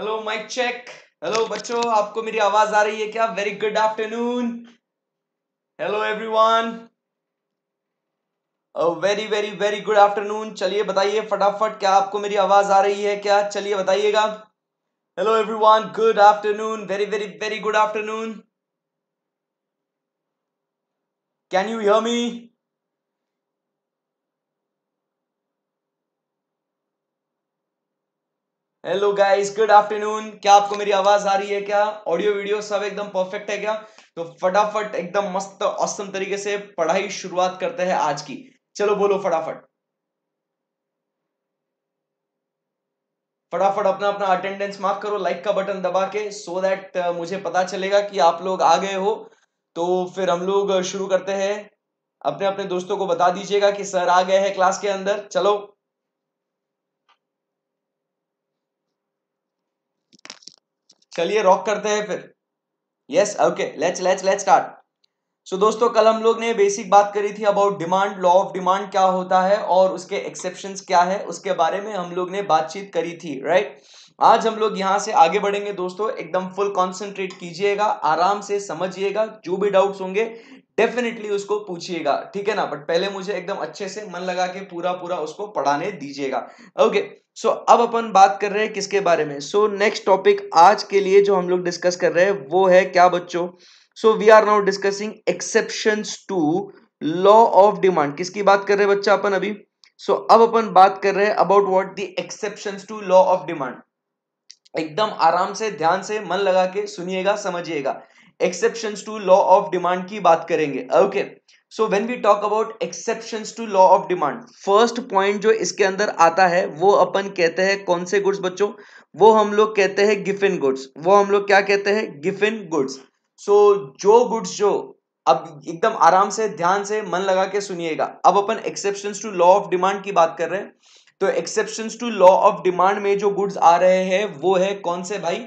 Hello mic check hello बच्चों आपको मेरी आवाज आ रही है क्या very good afternoon hello everyone very very very good afternoon चलिए बताइए फटाफट क्या आपको मेरी आवाज आ रही है क्या चलिए बताइएगा hello everyone good afternoon very very very good afternoon can you hear me hello guys good afternoon क्या आपको मेरी आवाज आ रही है क्या ऑडियो वीडियो सब एकदम परफेक्ट है क्या तो फटाफट एकदम मस्त औसम तरीके से पढ़ाई शुरुआत करते हैं आज की चलो बोलो फटाफट फटाफट अपना अपना अटेंडेंस मार्क करो लाइक का बटन दबा के सो so दैट uh, मुझे पता चलेगा कि आप लोग आ गए हो तो फिर हम लोग शुरू करते हैं अपने अपने दोस्तों को बता दीजिएगा कि सर आ गए हैं क्लास के अंदर चलो चलिए रॉक करते हैं फिर yes okay let's let's let's start so दोस्तों कल हम लोग ने बेसिक बात करी थी about demand law of demand क्या होता है और उसके एक्सेप्शन क्या है उसके बारे में हम लोग ने बातचीत करी थी राइट right? आज हम लोग यहाँ से आगे बढ़ेंगे दोस्तों एकदम फुल कॉन्सेंट्रेट कीजिएगा आराम से समझिएगा जो भी डाउट्स होंगे डेफिनेटली उसको पूछिएगा ठीक है ना बट पहले मुझे एकदम अच्छे से मन लगा के पूरा पूरा उसको पढ़ाने दीजिएगा ओके okay. सो so, अब अपन बात कर रहे हैं किसके बारे में सो नेक्स्ट टॉपिक आज के लिए जो हम लोग डिस्कस कर रहे हैं वो है क्या बच्चों so we are now discussing exception to law of demand किसकी बात कर रहे हैं बच्चा अपन अभी सो so, अब अपन बात कर रहे हैं about what the exception to law of demand एकदम आराम से ध्यान से मन लगा के सुनिएगा समझिएगा exception to law of demand की बात करेंगे okay okay. So when we talk about exception to law of demand first point जो इसके अंदर आता है वो अपन कहते हैं कौन से गुड्स बच्चों वो हम लोग कहते हैं गिफिन गुड्स वो हम लोग क्या कहते हैं गिफिन गुड्स सो जो गुड्स जो अब एकदम आराम से ध्यान से मन लगा के सुनिएगा अब अपन exception to law of demand की बात कर रहे हैं तो exception to law of demand में जो गुड्स आ रहे हैं वो है कौन से भाई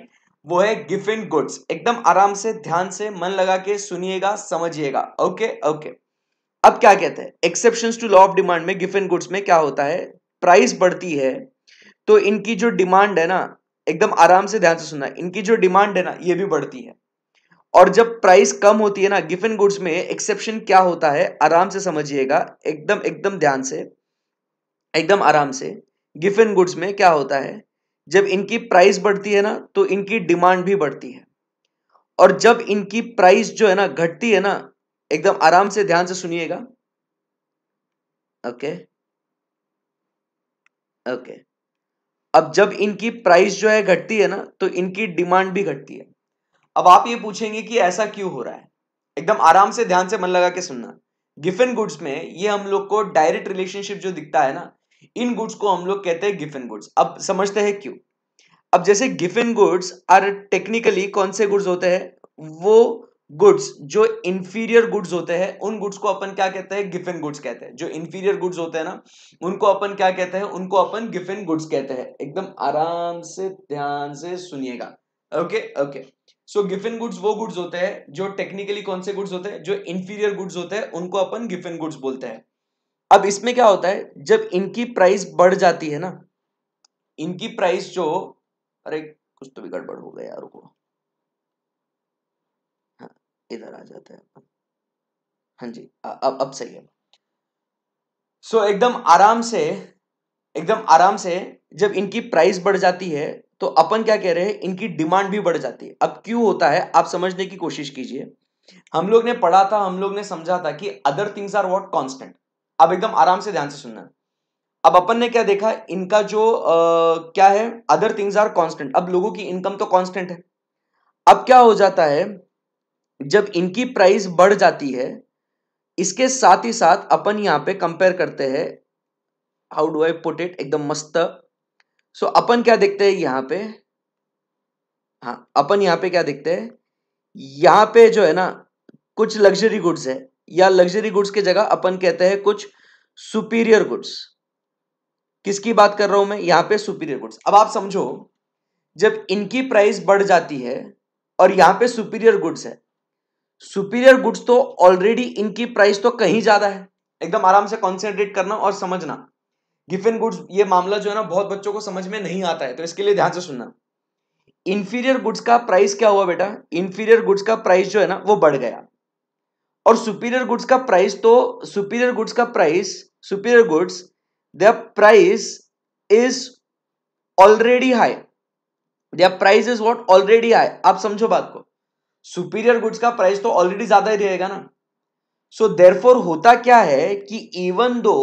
वो है गिफिन गुड्स एकदम आराम से ध्यान से मन लगा के सुनिएगा समझिएगा ओके ओके अब क्या कहते हैं exception to law of demand में गिफन गुड्स में क्या होता है प्राइस बढ़ती है तो इनकी जो डिमांड है ना एकदम आराम से ध्यान से सुनना इनकी जो डिमांड है ना ये भी बढ़ती है और जब प्राइस कम होती है ना गिफ्ट एंड गुड्स में एक्सेप्शन क्या होता है आराम से समझिएगा एकदम एकदम ध्यान से एकदम आराम से गिफ्ट एंड गुड्स में क्या होता है जब इनकी प्राइस बढ़ती है ना तो इनकी डिमांड भी बढ़ती है और जब इनकी प्राइस जो है ना घटती है ना एकदम आराम से ध्यान से सुनिएगा ओके ओके अब जब इनकी प्राइस जो है घटती है ना तो इनकी डिमांड भी घटती है अब आप ये पूछेंगे कि ऐसा क्यों हो रहा है एकदम आराम से ध्यान से मन लगा के सुनना गिफिन गुड्स में ये हम लोग को डायरेक्ट रिलेशनशिप जो दिखता है ना इन गुड्स को हम लोग कहते हैं गिफिन गुड्स अब समझते हैं क्यों अब जैसे गिफिन गुड्स आर टेक्निकली कौन से गुड्स होते हैं वो गुड्स जो इंफीरियर गुड्स होते हैं उन गुड्स को अपन क्या कहते हैं गिफिन गुड्स कहते हैं जो इंफीरियर गुड्स होते हैं ना उनको अपन क्या कहते हैं उनको अपन गिफिन गुड्स कहते हैं एकदम आराम से ध्यान से सुनिएगा okay okay so Giffen goods वो गुड्स होते हैं जो टेक्निकली कौन से गुड्स होते हैं जो इंफीरियर गुड्स होते हैं उनको अपन गिफिन गुड्स बोलते हैं अब इसमें क्या होता है जब इनकी प्राइस बढ़ जाती है ना इनकी प्राइस जो अरे कुछ तो भी गड़बड़ हो गया यार को इधर आ जाते हैं हाँ जी अब अब सही है सो so, एकदम आराम से एकदम आराम से जब इनकी प्राइस बढ़ जाती है तो अपन क्या कह रहे हैं इनकी डिमांड भी बढ़ जाती है अब क्यों होता है आप समझने की कोशिश कीजिए हम लोग ने पढ़ा था हम लोग ने समझा था कि other things are what constant अब एकदम आराम से ध्यान से सुनना अब अपन ने क्या देखा इनका जो आ, क्या है अदर थिंग्स आर कांस्टेंट अब लोगों की इनकम तो कांस्टेंट है अब क्या हो जाता है जब इनकी प्राइस बढ़ जाती है इसके साथ ही साथ अपन यहाँ पे कंपेयर करते हैं how do I put it एकदम मस्त सो अपन क्या देखते हैं यहाँ पे हाँ अपन यहाँ पे क्या देखते हैं यहाँ पे जो है ना कुछ लग्जरी गुड्स है या लग्जरी गुड्स की जगह अपन कहते हैं कुछ सुपीरियर गुड्स किसकी बात कर रहा हूं मैं यहाँ पे सुपीरियर गुड्स अब आप समझो जब इनकी प्राइस बढ़ जाती है और यहाँ पे सुपीरियर गुड्स है सुपीरियर गुड्स तो ऑलरेडी इनकी प्राइस तो कहीं ज्यादा है एकदम आराम से कॉन्सेंट्रेट करना और समझना गिफिन गुड्स ये मामला जो है ना बहुत बच्चों को समझ में नहीं आता है तो इसके लिए ध्यान से सुनना इंफीरियर गुड्स का प्राइस क्या हुआ बेटा इंफीरियर गुड्स का प्राइस जो है ना वो बढ़ गया और सुपीरियर गुड्स का प्राइस तो सुपीरियर गुड्स का price superior goods the price is already high the price is what already high आप समझो बात को सुपीरियर गुड्स का प्राइस तो ऑलरेडी ज्यादा ही रहेगा ना सो so, देरफोर होता क्या है कि even though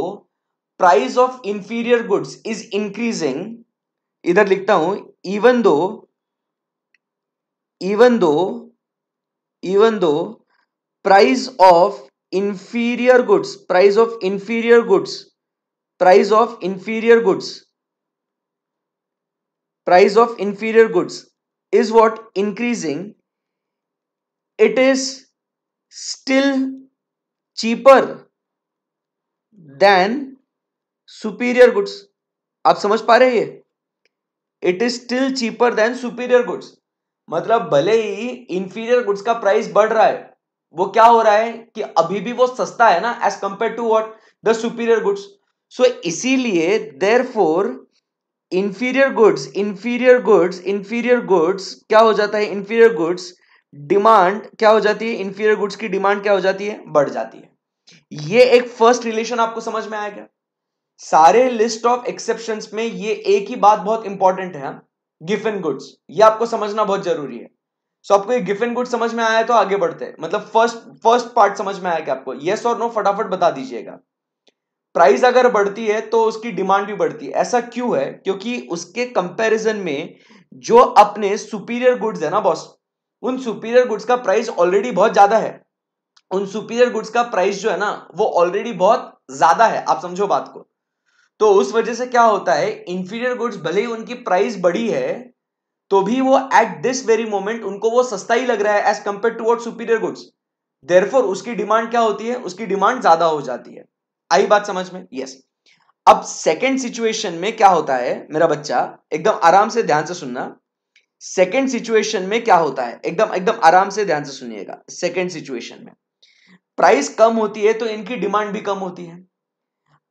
price of inferior goods is increasing इधर लिखता हूं even though even though even though price of inferior goods price of inferior goods price of inferior goods price of inferior goods is what increasing it is still cheaper than superior goods आप समझ पा रहे हैं ये it is still cheaper than superior goods मतलब भले ही inferior goods का प्राइस बढ़ रहा है वो क्या हो रहा है कि अभी भी वो सस्ता है ना as compare to what the superior goods so इसीलिए therefore inferior goods inferior goods inferior goods क्या हो जाता है इंफीरियर गुड्स डिमांड क्या हो जाती है इंफीरियर गुड्स की डिमांड क्या हो जाती है बढ़ जाती है ये एक फर्स्ट रिलेशन आपको समझ में आएगा सारे लिस्ट ऑफ एक्सेप्शन में ये एक ही बात बहुत इंपॉर्टेंट है गिफन हाँ। गुड्स ये आपको समझना बहुत जरूरी है सो so, आपको ये गिफन गुड समझ में आया तो आगे बढ़ते हैं मतलब फर्स्ट फर्स्ट पार्ट समझ में आया क्या आपको येस और नो फटाफट बता दीजिएगा प्राइस अगर बढ़ती है तो उसकी डिमांड भी बढ़ती है ऐसा क्यों है क्योंकि उसके कंपैरिजन में जो अपने सुपीरियर गुड्स है ना बॉस उन सुपीरियर गुड्स का प्राइस ऑलरेडी बहुत ज्यादा है उन सुपीरियर गुड्स का प्राइस जो है ना वो ऑलरेडी बहुत ज्यादा है आप समझो बात को तो उस वजह से क्या होता है इंफीरियर गुड्स भले ही उनकी प्राइस बड़ी है तो भी वो एट दिस वेरी मोमेंट उनको वो सस्ता ही लग रहा है as compare to what superior goods therefore उसकी डिमांड क्या होती है उसकी डिमांड ज्यादा हो जाती है आई बात समझ में यस yes. अब सेकेंड सिचुएशन में क्या होता है मेरा बच्चा एकदम आराम से ध्यान से सुनना सेकेंड सिचुएशन में क्या होता है एकदम एकदम आराम से ध्यान से सुनिएगा सेकेंड सिचुएशन में प्राइस कम होती है तो इनकी डिमांड भी कम होती है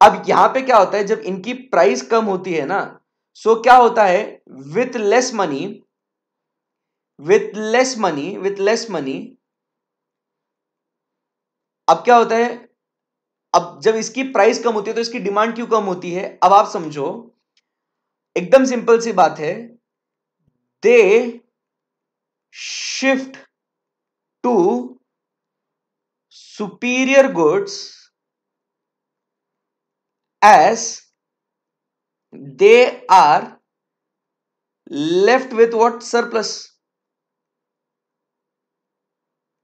अब यहां पे क्या होता है जब इनकी प्राइस कम होती है ना सो so क्या होता है with less money with less money with less money अब क्या होता है अब जब इसकी प्राइस कम होती है तो इसकी डिमांड क्यों कम होती है अब आप समझो एकदम सिंपल सी बात है they shift to superior goods as they are left with what surplus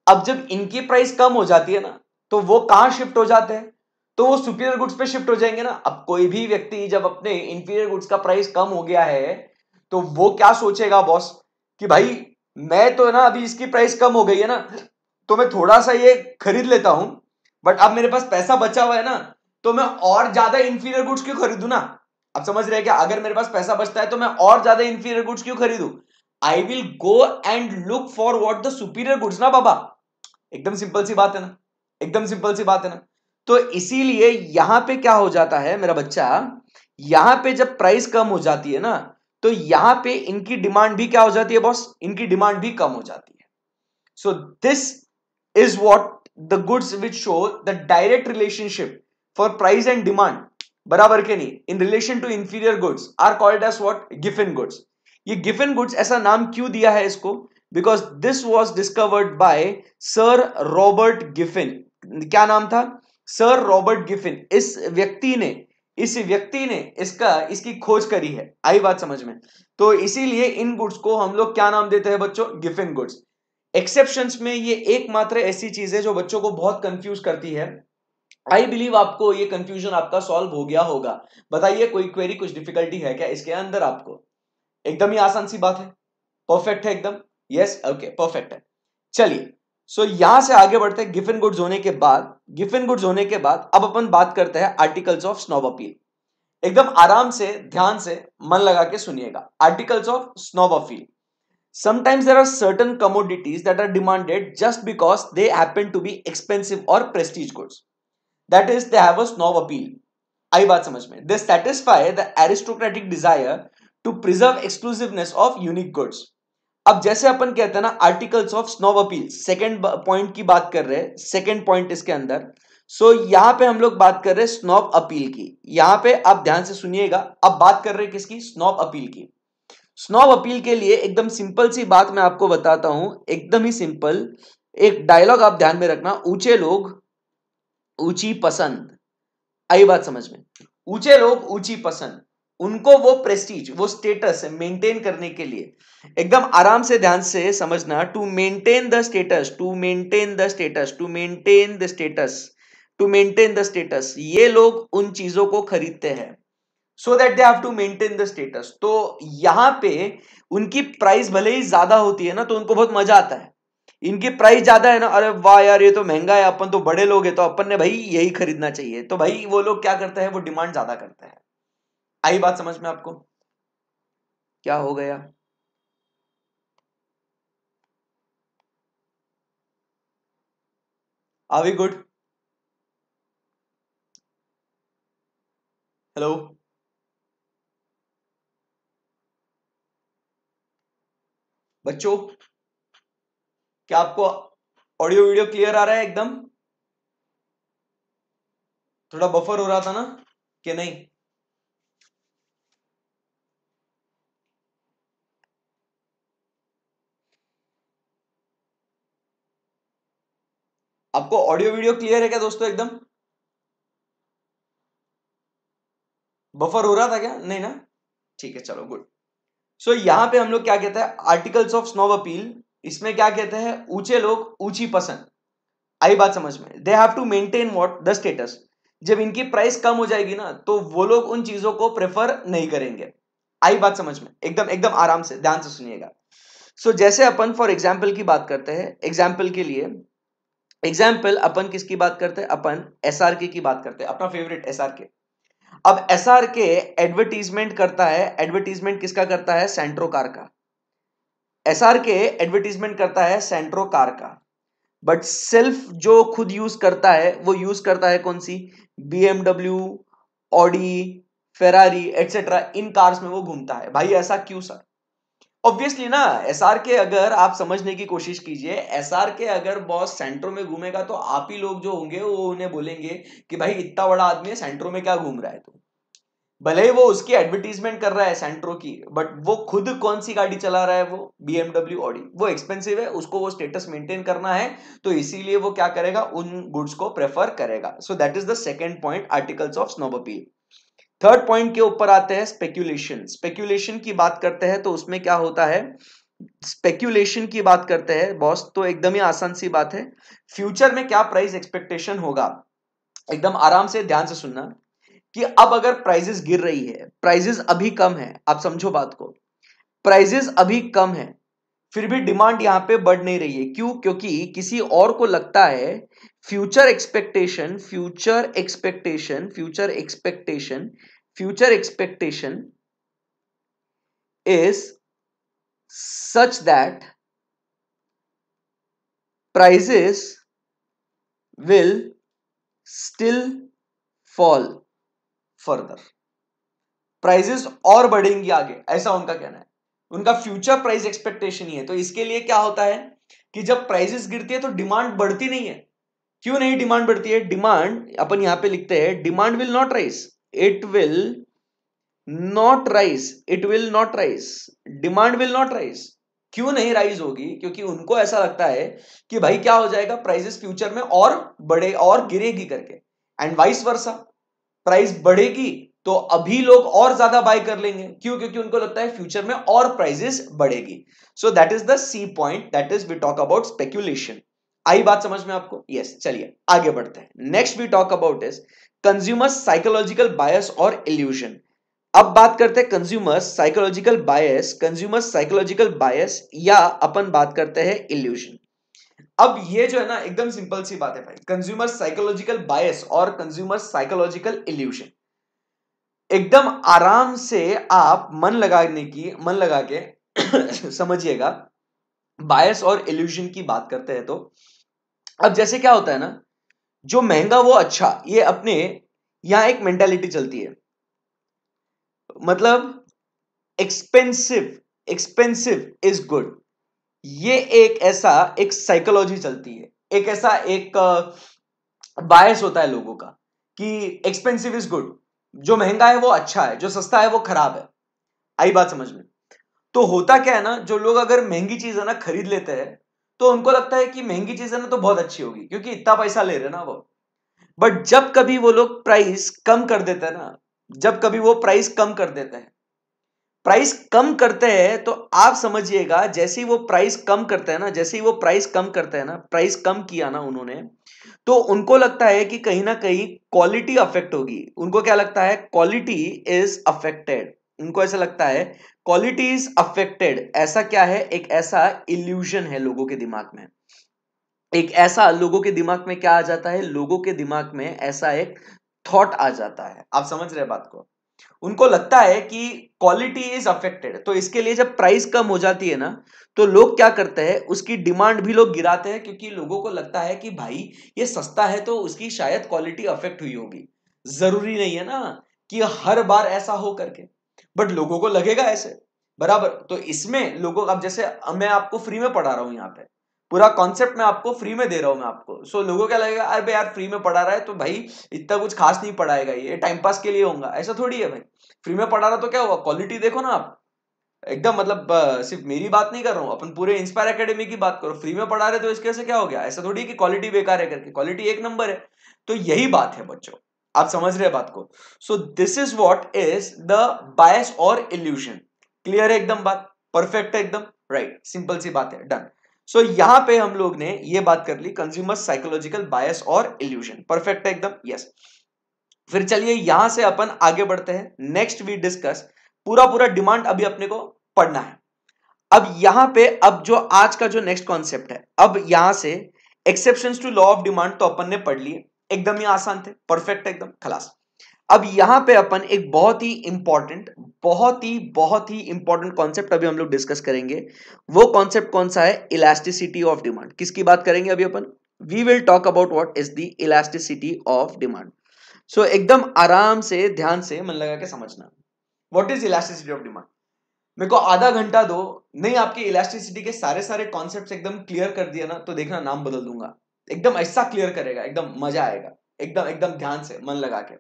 अब जब इनकी प्राइस कम हो जाती है ना तो वो कहां शिफ्ट हो जाते हैं तो वो सुपीरियर गुड्स पे शिफ्ट हो जाएंगे ना अब कोई भी व्यक्ति जब अपने इंफीरियर गुड्स का प्राइस कम हो गया है तो वो क्या सोचेगा बॉस कि भाई मैं तो ना अभी इसकी प्राइस कम हो गई है ना तो मैं थोड़ा सा ये खरीद लेता हूं बट अब मेरे पास पैसा बचा हुआ है ना तो मैं और ज्यादा इंफीरियर गुड्स क्यों खरीदू ना आप समझ रहे हैं कि अगर मेरे पास पैसा बचता है तो मैं और ज्यादा इंफीरियर गुड्स क्यों खरीदू I will go and look for what the superior goods ना बाबा एकदम सिंपल सी बात है ना एकदम सिंपल सी बात है ना तो इसीलिए यहां पे क्या हो जाता है मेरा बच्चा यहां पे जब प्राइस कम हो जाती है ना तो यहां पे इनकी डिमांड भी क्या हो जाती है बॉस इनकी डिमांड भी कम हो जाती है so this is what the goods which show the direct relationship for price and demand बराबर के नहीं in relation to inferior goods are called as what Giffen goods ये गिफिन गुड्स ऐसा नाम क्यों दिया है इसको because this was discovered by sir Robert Giffen क्या नाम था सर रॉबर्ट गिफिन इस व्यक्ति ने इस व्यक्ति ने इसका इसकी खोज करी है आई बात समझ में तो इसीलिए इन गुड्स को हम लोग क्या नाम देते हैं बच्चों गिफिन गुड्स एक्सेप्शन में ये एकमात्र ऐसी चीज है जो बच्चों को बहुत कंफ्यूज करती है आई बिलीव आपको ये कंफ्यूजन आपका सॉल्व हो गया होगा बताइए कोई क्वेरी कुछ डिफिकल्टी है क्या इसके अंदर आपको एकदम ही आसान सी बात है परफेक्ट है एकदम यस ओके परफेक्ट है चलिए सो so, यहां से आगे बढ़ते हैं गिफिन गुड्स होने के बाद गिफिन गुड्स होने के बाद अब अपन बात करते हैं आर्टिकल्स ऑफ स्नोब अपील एकदम आराम से ध्यान से मन लगा के सुनिएगा articles of snob appeal sometimes there are certain commodities that are demanded just because they happen to be expensive और prestige goods that is they have a snob appeal आई बात समझ में they satisfy the aristocratic desire to preserve exclusiveness of unique goods अब जैसे अपन कहते हैं ना articles of snob appeal second point की बात कर रहे हैं सेकेंड पॉइंट इसके अंदर सो so, यहां पे हम लोग बात कर रहे हैं स्नोव अपील की यहां पे आप ध्यान से सुनिएगा अब बात कर रहे हैं किसकी स्नोव अपील की स्नोव अपील के लिए एकदम सिंपल सी बात मैं आपको बताता हूं एकदम ही सिंपल एक डायलॉग आप ध्यान में रखना ऊंचे लोग ऊंची पसंद आई बात समझ में ऊंचे लोग ऊंची पसंद उनको वो प्रेस्टीज वो स्टेटस मेंटेन करने के लिए एकदम आराम से ध्यान से समझना to maintain the status to maintain the status to maintain the status to maintain the status ये लोग उन चीजों को खरीदते हैं so that they have to maintain the status तो यहाँ पे उनकी प्राइस भले ही ज्यादा होती है ना तो उनको बहुत मजा आता है इनकी प्राइस ज्यादा है ना अरे वाह यार ये तो महंगा है अपन तो बड़े लोग हैं तो अपन ने भाई यही खरीदना चाहिए तो भाई वो लोग क्या करते हैं वो डिमांड ज्यादा करते हैं आई बात समझ में आपको क्या हो गया आर वी गुड हेलो बच्चों क्या आपको ऑडियो वीडियो क्लियर आ रहा है एकदम थोड़ा बफर हो रहा था ना कि नहीं आपको ऑडियो वीडियो क्लियर है क्या दोस्तों एकदम बफर हो रहा था क्या नहीं ना ठीक है चलो गुड सो so, यहां पे हम लोग क्या कहते हैं आर्टिकल्स ऑफ स्नोव अपील इसमें क्या कहते हैं ऊंचे लोग ऊंची पसंद आई बात समझ में they have to maintain what the status जब इनकी प्राइस कम हो जाएगी ना तो वो लोग उन चीजों को प्रेफर नहीं करेंगे आई बात समझ में एकदम एकदम आराम से ध्यान से सुनिएगा सो so, जैसे अपन फॉर एग्जाम्पल की बात करते हैं एग्जाम्पल के लिए एग्जाम्पल अपन किसकी बात करते हैं अपन एस की बात करते हैं अपना फेवरेट एस अब एस एडवर्टीजमेंट करता है एडवर्टीजमेंट किसका करता है सेंट्रो कार का एस एडवर्टीजमेंट करता है सेंट्रो कार का बट सेल्फ जो खुद यूज करता है वो यूज करता है कौन सी बीएमडब्ल्यू ऑडी फेरारी एटसेट्रा इन कार्स में वो घूमता है भाई ऐसा क्यों सर ऑब्वियसली ना एस के अगर आप समझने की कोशिश कीजिए एस के अगर बॉस सेंट्रो में घूमेगा तो आप ही लोग जो होंगे वो उन्हें बोलेंगे कि भाई इतना बड़ा आदमी है सेंट्रो में क्या घूम रहा है तो? भले ही वो उसकी एडवर्टीजमेंट कर रहा है सेंट्रो की बट वो खुद कौन सी गाड़ी चला रहा है वो बी एमडब्ल्यू ऑडी वो एक्सपेंसिव है उसको वो स्टेटस मेंटेन करना है तो इसीलिए वो क्या करेगा उन गुड्स को प्रेफर करेगा so that is the second point articles of snob appeal third point के ऊपर आते हैं स्पेक्यूलेशन स्पेक्यूलेशन की बात करते हैं तो उसमें क्या होता है स्पेक्यूलेशन की बात करते हैं बॉस तो एकदम ही आसान सी बात है फ्यूचर में क्या प्राइस एक्सपेक्टेशन होगा एकदम आराम से ध्यान से सुनना कि अब अगर प्राइजेस गिर रही है प्राइजेस अभी कम है आप समझो बात को प्राइजेस अभी कम है फिर भी डिमांड यहां पे बढ़ नहीं रही है क्यों क्योंकि किसी और को लगता है future expectation future expectation future expectation future expectation is such that prices will still fall further prices और बढ़ेंगी आगे ऐसा उनका कहना है उनका फ्यूचर प्राइस एक्सपेक्टेशन ही है तो इसके लिए क्या होता है कि जब प्राइजेस गिरती है तो डिमांड बढ़ती नहीं है क्यों नहीं डिमांड बढ़ती है डिमांड अपन यहां पे लिखते हैं demand will not rise it will not rise it will not rise demand will not rise क्यों नहीं राइज होगी क्योंकि उनको ऐसा लगता है कि भाई क्या हो जाएगा प्राइजेस फ्यूचर में और बढ़े और गिरेगी करके एंड वाइस वर्सा प्राइस बढ़ेगी तो अभी लोग और ज्यादा बाय कर लेंगे क्यों क्योंकि उनको लगता है फ्यूचर में और प्राइजेस बढ़ेगी so that is the C point that is we talk about speculation आई बात समझ में आपको यस yes, चलिए आगे बढ़ते हैं next we talk about is consumer psychological bias और इल्यूशन अब बात करते हैं consumer psychological bias consumer psychological bias या अपन बात करते हैं इल्यूशन अब ये जो है ना एकदम सिंपल सी बात है भाई कंज्यूमर साइकोलॉजिकल बायस और कंज्यूमर साइकोलॉजिकल इल्यूशन एकदम आराम से आप मन लगाने की मन लगा के समझिएगा बायस और इल्यूशन की बात करते हैं तो अब जैसे क्या होता है ना जो महंगा वो अच्छा ये अपने यहां एक मेंटेलिटी चलती है मतलब एक्सपेंसिव एक्सपेंसिव इज गुड ये एक ऐसा एक साइकोलॉजी चलती है एक ऐसा एक बायस होता है लोगों का कि एक्सपेंसिव इज गुड जो महंगा है वो अच्छा है जो सस्ता है वो खराब है आई बात समझ में तो होता क्या है ना जो लोग अगर महंगी चीज है ना खरीद लेते हैं तो उनको लगता है कि महंगी चीजें ना तो बहुत अच्छी होगी क्योंकि इतना पैसा ले रहे ना वो बट जब कभी वो लोग प्राइस कम कर देते हैं ना जब कभी वो प्राइस कम कर देते हैं प्राइस कम करते हैं तो आप समझिएगा जैसे ही वो प्राइस कम करते हैं ना जैसे ही वो प्राइस कम करते हैं ना प्राइस कम किया ना उन्होंने तो उनको लगता है कि कहीं ना कहीं क्वालिटी अफेक्ट होगी उनको क्या लगता है क्वालिटी इज अफेक्टेड उनको ऐसा लगता है क्वालिटी इज अफेक्टेड ऐसा क्या है एक ऐसा इल्यूजन है लोगों के दिमाग में एक ऐसा लोगों के दिमाग में क्या आ जाता है लोगों के दिमाग में ऐसा एक थॉट आ जाता है आप समझ रहे बात को उनको लगता है कि क्वालिटी इज अफेक्टेड तो इसके लिए जब प्राइस कम हो जाती है ना तो लोग क्या करते हैं उसकी डिमांड भी लोग गिराते हैं क्योंकि लोगों को लगता है कि भाई ये सस्ता है तो उसकी शायद क्वालिटी अफेक्ट हुई होगी जरूरी नहीं है ना कि हर बार ऐसा हो करके बट लोगों को लगेगा ऐसे बराबर तो इसमें लोगों अब जैसे मैं आपको फ्री में पढ़ा रहा हूँ यहाँ पे पूरा कॉन्सेप्ट मैं आपको फ्री में दे रहा हूँ मैं आपको सो so, लोगों क्या लगेगा अरे यार फ्री में पढ़ा रहा है तो भाई इतना कुछ खास नहीं पढ़ाएगा ये टाइम पास के लिए होगा ऐसा थोड़ी है भाई फ्री में पढ़ा रहा तो क्या हुआ क्वालिटी देखो ना आप एकदम मतलब सिर्फ मेरी बात नहीं कर रहा हूँ अपन पूरे इंस्पायर अकेडमी की बात करो फ्री में पढ़ा रहे तो इसके से क्या हो गया ऐसा थोड़ी है कि क्वालिटी बेकार है करके क्वालिटी एक नंबर है तो यही बात है बच्चों आप समझ रहे हैं बात को so this is what is the bias और इल्यूशन क्लियर है एकदम बात परफेक्ट है एकदम राइट right. सिंपल सी बात है डन सो so, यहां पे हम लोग ने ये बात कर ली कंज्यूमर साइकोलॉजिकल बायस और इल्यूशन परफेक्ट है एकदम यस yes. फिर चलिए यहां से अपन आगे बढ़ते हैं नेक्स्ट वी डिस्कस पूरा पूरा डिमांड अभी अपने को पढ़ना है अब यहां पे अब जो आज का जो नेक्स्ट कॉन्सेप्ट है अब यहां से exception to law of demand तो अपन ने पढ़ लिया एकदम ही आसान थे परफेक्ट एकदम खलास अब यहां पे अपन एक बहुत ही इंपॉर्टेंट बहुत ही बहुत ही इंपॉर्टेंट कॉन्सेप्ट अभी हम लोग डिस्कस करेंगे वो कॉन्सेप्ट कौन सा है इलास्टिसिटी ऑफ डिमांड किसकी बात करेंगे अभी अपन we will talk about what is the elasticity of demand so एकदम आराम से ध्यान से मन लगा के समझना what is elasticity of demand मेरे को आधा घंटा दो नहीं आपके इलास्टिसिटी के सारे सारे कॉन्सेप्ट एकदम क्लियर कर दिया ना तो देखना नाम बदल दूंगा एकदम ऐसा क्लियर करेगा एकदम मजा आएगा एकदम एकदम ध्यान से मन लगा के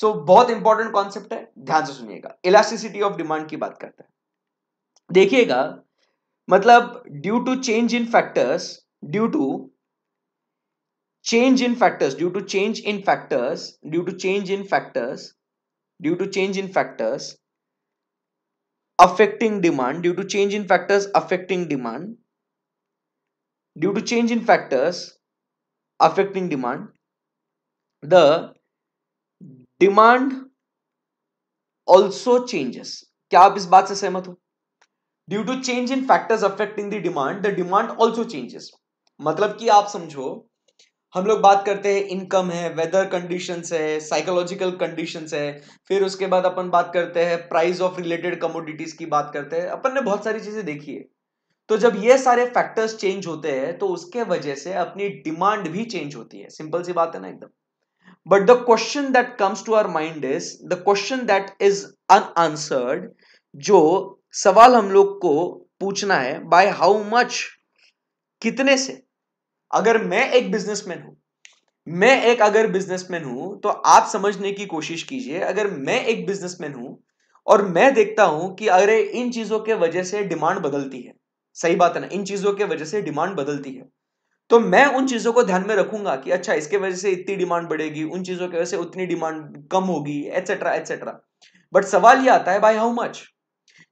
सो so, बहुत इंपॉर्टेंट कॉन्सेप्ट है ध्यान से सुनिएगा इलास्टिसिटी ऑफ डिमांड की बात करते हैं देखिएगा मतलब due to change in factors due to change in factors due to change in factors due to change in factors due to change in factors affecting demand due to change in factors affecting demand due to change in factors affecting demand the demand also changes क्या आप इस बात से सहमत हो due to change in factors affecting the demand the demand also changes मतलब कि आप समझो हम लोग बात करते हैं इनकम है वेदर कंडीशन है साइकोलॉजिकल कंडीशन है फिर उसके बाद अपन बात करते हैं प्राइस ऑफ रिलेटेड कमोडिटीज की बात करते हैं अपन ने बहुत सारी चीजें देखी है तो जब ये सारे फैक्टर्स चेंज होते हैं तो उसके वजह से अपनी डिमांड भी चेंज होती है सिंपल सी बात है ना एकदम but the question that comes to our mind is the question that is unanswered जो सवाल हम लोग को पूछना है बाय हाउ मच कितने से अगर मैं एक बिजनेसमैन हूं मैं एक अगर बिजनेसमैन हूं तो आप समझने की कोशिश कीजिए अगर मैं एक बिजनेसमैन हूं और मैं देखता हूं कि अरे इन चीजों के वजह से डिमांड बदलती है सही बात है ना इन चीजों के वजह से डिमांड बदलती है तो मैं उन चीजों को ध्यान में रखूंगा कि अच्छा इसके वजह से इतनी डिमांड बढ़ेगी उन चीजों की वजह से उतनी डिमांड कम होगी एटसेट्रा एटसेट्रा बट सवाल ये आता है बाय हाउ मच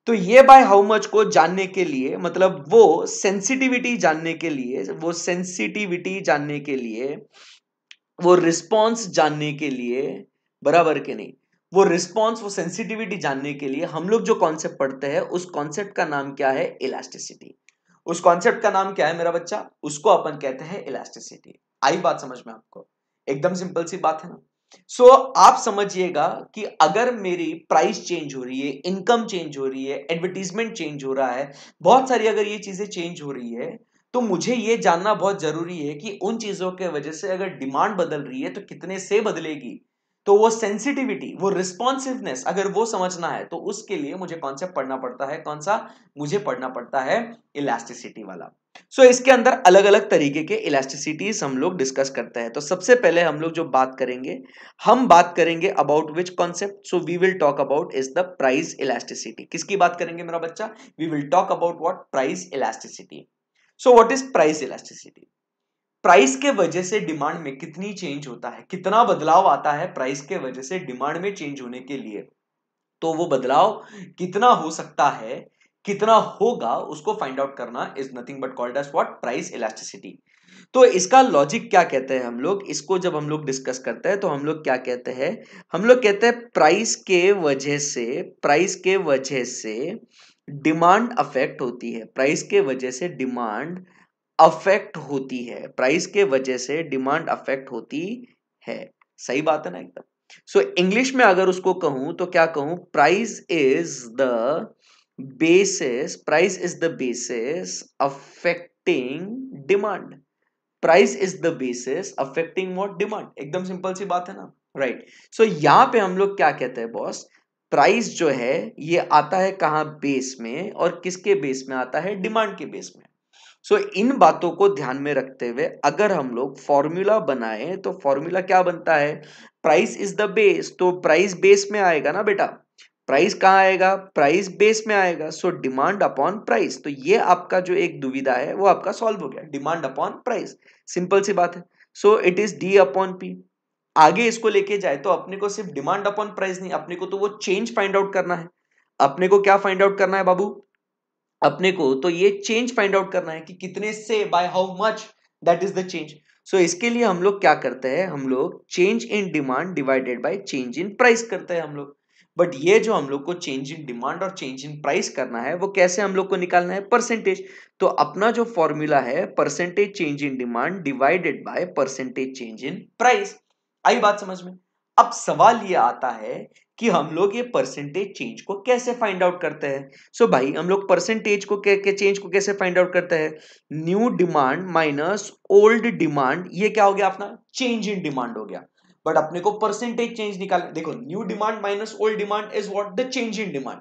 तो ये बाय हाउ मच को जानने के लिए मतलब वो सेंसिटिविटी जानने के लिए वो सेंसिटिविटी जानने के लिए वो रिस्पॉन्स जानने के लिए बराबर के नहीं वो रिस्पॉन्स वो सेंसिटिविटी जानने के लिए हम लोग जो कॉन्सेप्ट पढ़ते हैं उस कॉन्सेप्ट का नाम क्या है इलास्टिसिटी उस कॉन्सेप्ट का नाम क्या है मेरा बच्चा उसको अपन कहते हैं इलास्टिसिटी आई बात समझ में आपको एकदम सिंपल सी बात है ना सो so, आप समझिएगा कि अगर मेरी प्राइस चेंज हो रही है इनकम चेंज हो रही है एडवर्टीजमेंट चेंज हो रहा है बहुत सारी अगर ये चीजें चेंज हो रही है तो मुझे ये जानना बहुत जरूरी है कि उन चीजों के वजह से अगर डिमांड बदल रही है तो कितने से बदलेगी तो वो सेंसिटिविटी वो रिस्पॉन्सिवनेस अगर वो समझना है तो उसके लिए मुझे कॉन्सेप्ट पढ़ना पड़ता है कौन सा मुझे पढ़ना पड़ता है इलास्टिसिटी वाला सो so, इसके अंदर अलग अलग तरीके के इलास्टिसिटीज हम लोग डिस्कस करते हैं तो सबसे पहले हम लोग जो बात करेंगे हम बात करेंगे about which concept so we will talk about is the price elasticity किसकी बात करेंगे मेरा बच्चा we will talk about what price elasticity so what is price elasticity price के वजह से डिमांड में कितनी चेंज होता है कितना बदलाव आता है प्राइस के वजह से डिमांड में चेंज होने के लिए तो वो बदलाव कितना हो सकता है कितना होगा उसको फाइंड आउट करना is nothing but called as what price elasticity तो इसका लॉजिक क्या कहते हैं हम लोग इसको जब हम लोग डिस्कस करते हैं तो हम लोग क्या कहते हैं हम लोग कहते हैं प्राइस के वजह से प्राइस के वजह से डिमांड अफेक्ट होती है प्राइस के वजह से डिमांड अफेक्ट होती है प्राइस के वजह से डिमांड अफेक्ट होती है सही बात है ना एकदम सो इंग्लिश में अगर उसको कहूं तो क्या कहूं price is the basis price is the basis affecting demand price is the basis affecting what demand एकदम सिंपल सी बात है ना राइट right. सो so, यहां पे हम लोग क्या कहते हैं बॉस प्राइस जो है ये आता है कहां बेस में और किसके बेस में आता है डिमांड के बेस में सो so, इन बातों को ध्यान में रखते हुए अगर हम लोग फॉर्मूला बनाए तो फॉर्मूला क्या बनता है प्राइस इज द बेस तो प्राइस बेस में आएगा ना बेटा प्राइस कहाँ आएगा प्राइस बेस में आएगा सो डिमांड अपॉन प्राइस तो ये आपका जो एक दुविधा है वो आपका सॉल्व हो गया डिमांड अपॉन प्राइस सिंपल सी बात है so it is D upon P आगे इसको लेके जाए तो अपने को सिर्फ डिमांड अपॉन प्राइस नहीं अपने को तो वो चेंज फाइंड आउट करना है अपने को क्या फाइंड आउट करना है बाबू अपने को तो ये चेंज फाइंड आउट करना है कि कितने से by how much that is the change so इसके लिए हम लोग क्या करते हैं हम लोग change in demand divided by change in price करते हैं हम लोग बट ये जो हम लोग को चेंज इन डिमांड और चेंज इन प्राइस करना है वो कैसे हम लोग को निकालना है परसेंटेज तो अपना जो फॉर्मूला है percentage change in demand divided by percentage change in price आई बात समझ में अब सवाल ये आता है कि हम लोग ये परसेंटेज चेंज को कैसे फाइंड आउट करते हैं सो so भाई हम लोग परसेंटेज को के, के चेंज को कैसे फाइंड आउट करते हैं new demand minus old demand ये क्या हो गया अपना चेंज इन डिमांड हो गया बट अपने को परसेंटेज चेंज निकालना देखो new demand minus old demand is what the change in demand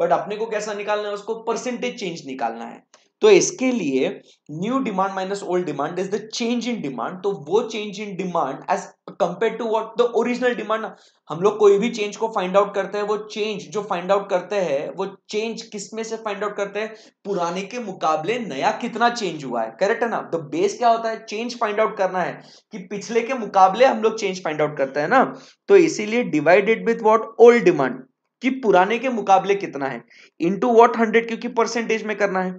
but अपने को कैसा निकालना है उसको परसेंटेज चेंज निकालना है तो इसके लिए new demand minus old demand is the change in demand तो वो change in demand as compare to what the original demand हम लोग कोई भी चेंज को फाइंड आउट करते हैं वो चेंज जो फाइंड आउट करते हैं वो चेंज किस में से फाइंड आउट करते हैं पुराने के मुकाबले नया कितना चेंज हुआ है करेक्ट है ना द बेस क्या होता है चेंज फाइंड आउट करना है कि पिछले के मुकाबले हम लोग चेंज फाइंड आउट करते हैं ना तो इसीलिए divided with what old demand कि पुराने के मुकाबले कितना है इंटू वॉट हंड्रेड क्योंकि परसेंटेज में करना है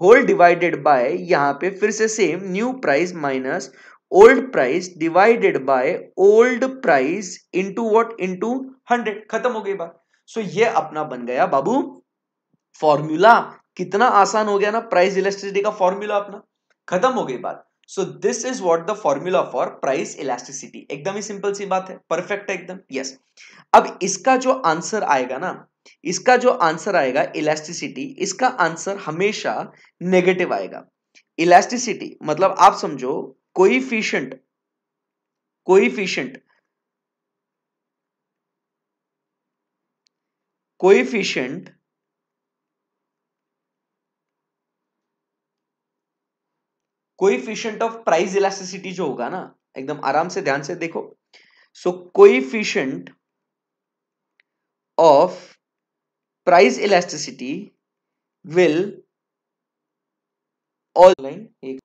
होल डिवाइडेड बाय यहाँ पे फिर से same new price minus old price divided by old price into what into hundred खत्म हो गई बात सो ये अपना बन गया बाबू फॉर्मूला कितना आसान हो गया ना प्राइस इलेक्ट्रिसिटी का फॉर्मूला अपना खत्म हो गई बात so this is what the formula for price elasticity एकदम ही सिंपल सी बात है परफेक्ट है एकदम यस yes. अब इसका जो आंसर आएगा ना इसका जो आंसर आएगा इलास्टिसिटी इसका आंसर हमेशा नेगेटिव आएगा इलास्टिसिटी मतलब आप समझो coefficient coefficient coefficient coefficient of price elasticity जो होगा ना एकदम आराम से ध्यान से देखो so coefficient of price elasticity will online एक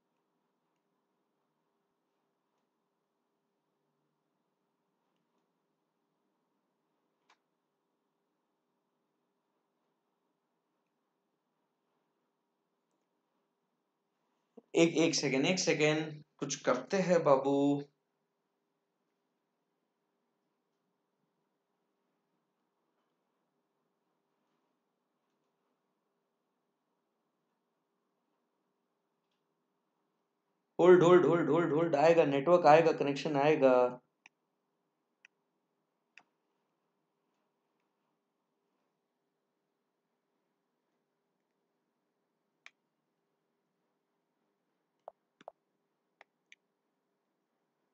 एक एक सेकेंड एक सेकेंड कुछ करते हैं बाबू hold hold hold hold hold आएगा नेटवर्क आएगा कनेक्शन आएगा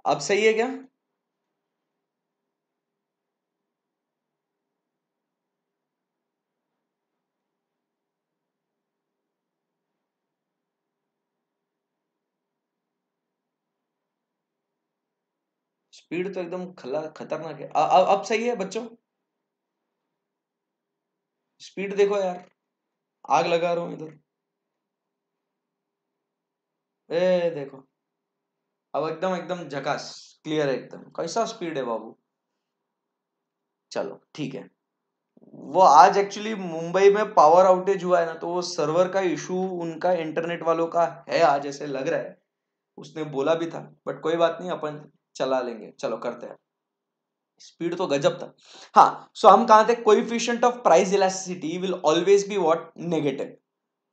अब सही है क्या स्पीड तो एकदम खला खतरनाक है अब अब सही है बच्चों स्पीड देखो यार आग लगा रहा हूं इधर ए देखो अब एकदम एकदम झकास क्लियर है एकदम कैसा स्पीड है बाबू चलो ठीक है वो आज एक्चुअली मुंबई में पावर आउटेज हुआ है ना तो वो सर्वर का इशू उनका इंटरनेट वालों का है आज ऐसे लग रहा है उसने बोला भी था बट कोई बात नहीं अपन चला लेंगे चलो करते हैं स्पीड तो गजब था हाँ सो हम कहा थे coefficient of price elasticity will always be what negative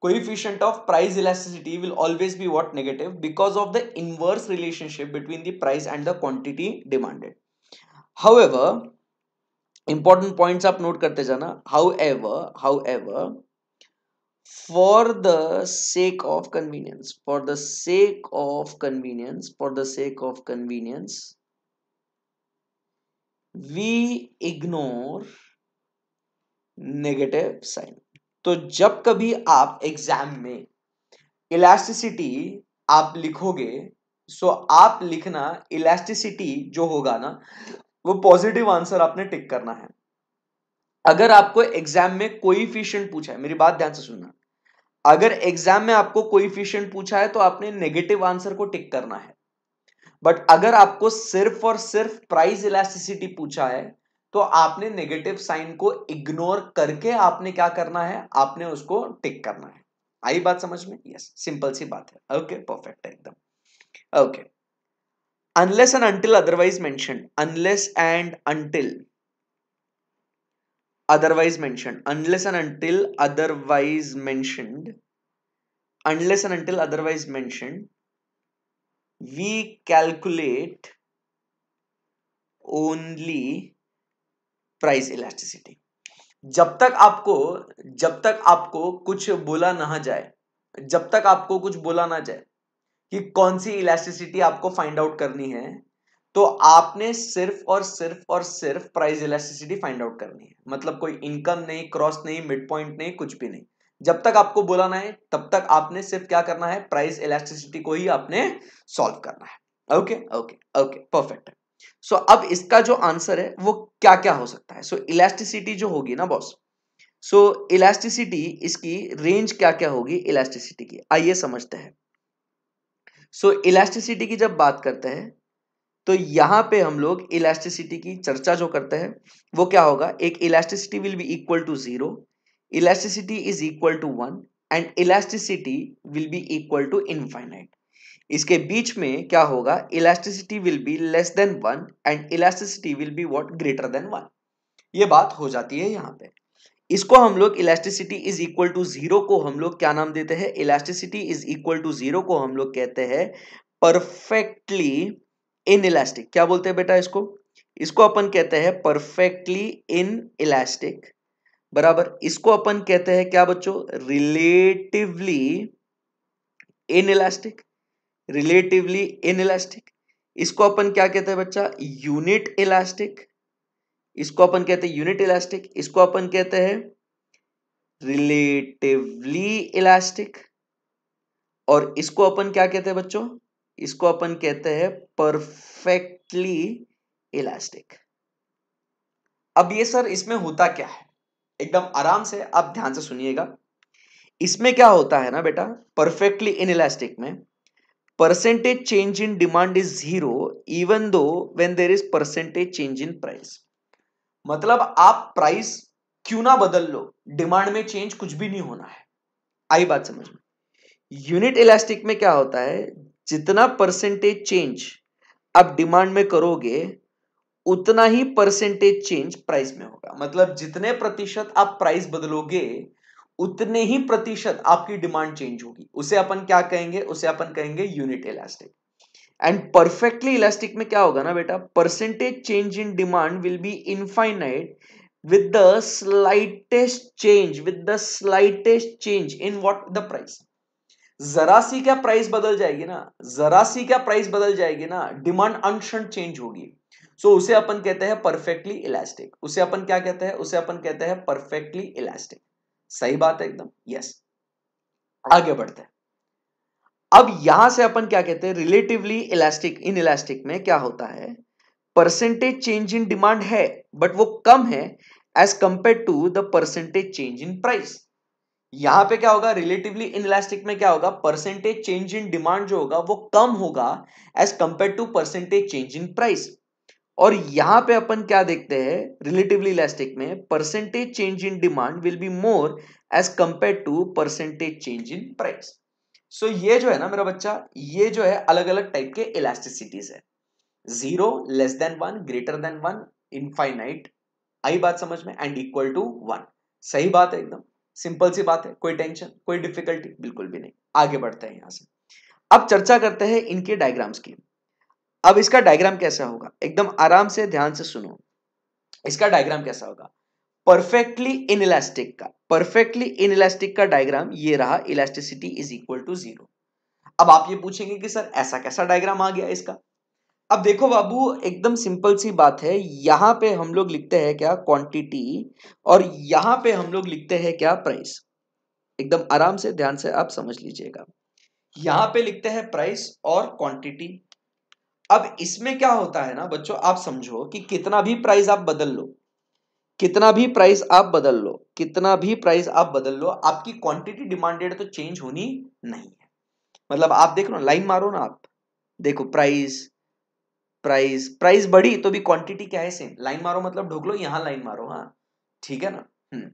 coefficient of price elasticity will always be what negative because of the inverse relationship between the price and the quantity demanded however important points आप note करते जाना however however for the sake of convenience for the sake of convenience for the sake of convenience we ignore negative sign तो जब कभी आप exam में elasticity आप लिखोगे सो आप लिखना इलास्टिसिटी जो होगा ना वो पॉजिटिव आंसर आपने टिक करना है अगर आपको एग्जाम में कोई पूछा है मेरी बात ध्यान से सुनना अगर एग्जाम में आपको कोई पूछा है तो आपने नेगेटिव आंसर को टिक करना है बट अगर आपको सिर्फ और सिर्फ प्राइस इलास्टिसिटी पूछा है तो आपने नेगेटिव साइन को इग्नोर करके आपने क्या करना है आपने उसको टिक करना है आई बात समझ में यस सिंपल सी बात है ओके परफेक्ट एकदम okay unless and until otherwise mention unless and until otherwise mentioned unless and until otherwise mentioned unless and until otherwise mentioned we calculate only price elasticity जब तक आपको जब तक आपको कुछ बोला ना जाए जब तक आपको कुछ बोला ना जाए कि कौन सी इलास्टिसिटी आपको फाइंड आउट करनी है तो आपने सिर्फ और सिर्फ और सिर्फ प्राइस इलेक्ट्रिसिटी फाइंड आउट करनी है मतलब कोई इनकम नहीं क्रॉस नहीं मिड पॉइंट नहीं कुछ भी नहीं जब तक आपको बुलाना है तब तक आपने सिर्फ क्या करना है प्राइस इलेक्ट्रिसिटी को ही आपने सॉल्व करना है okay okay okay perfect so अब इसका जो आंसर है वो क्या क्या हो सकता है सो so, इलास्टिसिटी जो होगी ना बॉस सो इलास्टिसिटी इसकी रेंज क्या क्या होगी इलास्टिसिटी की आइए समझते हैं सो so, इलास्टिसिटी की जब बात करते हैं तो यहाँ पे हम लोग इलास्टिसिटी की चर्चा जो करते हैं वो क्या होगा एक elasticity will be equal to zero elasticity is equal to one and elasticity will be equal to infinite इसके बीच में क्या होगा elasticity will be less than one and elasticity will be what greater than one ये बात हो जाती है यहाँ पे इसको हम लोग elasticity is equal to zero को हम लोग क्या नाम देते हैं elasticity is equal to zero को हम लोग कहते हैं परफेक्टली इन इलास्टिक क्या बोलते हैं बेटा इसको इसको अपन कहते हैं परफेक्टली इन इलास्टिक बराबर इसको अपन कहते हैं क्या बच्चों relatively inelastic relatively inelastic इसको अपन क्या कहते हैं बच्चा यूनिट इलास्टिक इसको अपन कहते हैं यूनिट इलास्टिक इसको अपन कहते हैं रिलेटिवली इलास्टिक और इसको अपन क्या कहते हैं बच्चों इसको अपन कहते हैं परफेक्टली इलास्टिक अब ये सर इसमें होता क्या है एकदम आराम से आप ध्यान से सुनिएगा इसमें क्या होता है ना बेटा परफेक्टली इन इलास्टिक में percentage change in demand is zero even though when there is percentage change in price मतलब आप प्राइस क्यों ना बदल लो डिमांड में चेंज कुछ भी नहीं होना है आई बात समझ में यूनिट इलास्टिक में क्या होता है जितना परसेंटेज चेंज आप डिमांड में करोगे उतना ही परसेंटेज चेंज प्राइस में होगा मतलब जितने प्रतिशत आप प्राइस बदलोगे उतने ही प्रतिशत आपकी डिमांड चेंज होगी उसे अपन क्या कहेंगे उसे अपन कहेंगे unit elastic and perfectly elastic में क्या होगा ना बेटा percentage change in demand will be infinite with the slightest change with the slightest change in what the price जरा सी क्या प्राइस बदल जाएगी ना जरा सी क्या प्राइस बदल जाएगी ना डिमांड अनशन चेंज होगी सो उसे अपन कहते हैं परफेक्टली इलास्टिक उसे अपन क्या कहते हैं उसे अपन कहते हैं परफेक्टली इलास्टिक सही बात है एकदम यस आगे बढ़ते हैं अब यहां से अपन क्या कहते हैं रिलेटिवली इलास्टिक इन इलास्टिक में क्या होता है परसेंटेज चेंज इन डिमांड है बट वो कम है as compare to the percentage change in price यहां पे क्या होगा रिलेटिवली इन इलास्टिक में क्या होगा परसेंटेज चेंज इन डिमांड जो होगा वो कम होगा as compare to percentage change in price और यहां पे अपन क्या देखते हैं रिलेटिवली इलास्टिक में percentage change in demand will be more as compare to percentage change in price so ये जो है ना मेरा बच्चा ये जो है अलग अलग टाइप के इलास्टिसिटीज है zero less than one greater than one infinite आई बात समझ में एंड इक्वल टू वन सही बात है एकदम सिंपल सी बात है कोई टेंशन कोई डिफिकल्टी बिल्कुल भी नहीं आगे बढ़ते हैं यहां से अब चर्चा करते हैं इनके डायग्राम्स की अब इसका डायग्राम कैसा होगा एकदम आराम से ध्यान से सुनो इसका डायग्राम कैसा होगा परफेक्टली इन इलास्टिक का परफेक्टली इन इलास्टिक का डायग्राम ये रहा elasticity is equal to zero अब आप ये पूछेंगे कि सर ऐसा कैसा डायग्राम आ गया इसका अब देखो बाबू एकदम सिंपल सी बात है यहां पे हम लोग लिखते हैं क्या क्वांटिटी और यहां पे हम लोग लिखते हैं क्या प्राइस एकदम आराम से ध्यान से आप समझ लीजिएगा यहाँ पे लिखते हैं प्राइस और क्वांटिटी अब इसमें क्या होता है ना बच्चों आप समझो कि कितना भी प्राइस आप बदल लो कितना भी प्राइस आप बदल लो कितना भी प्राइस आप बदल लो आपकी क्वांटिटी डिमांडेड तो चेंज होनी नहीं है मतलब आप देख लो लाइन मारो ना आप देखो प्राइस प्राइस प्राइस बढ़ी तो भी क्वांटिटी क्या है सेम लाइन मारो मतलब ढोक लो यहाँ लाइन मारो हाँ ठीक है ना सो हम्म।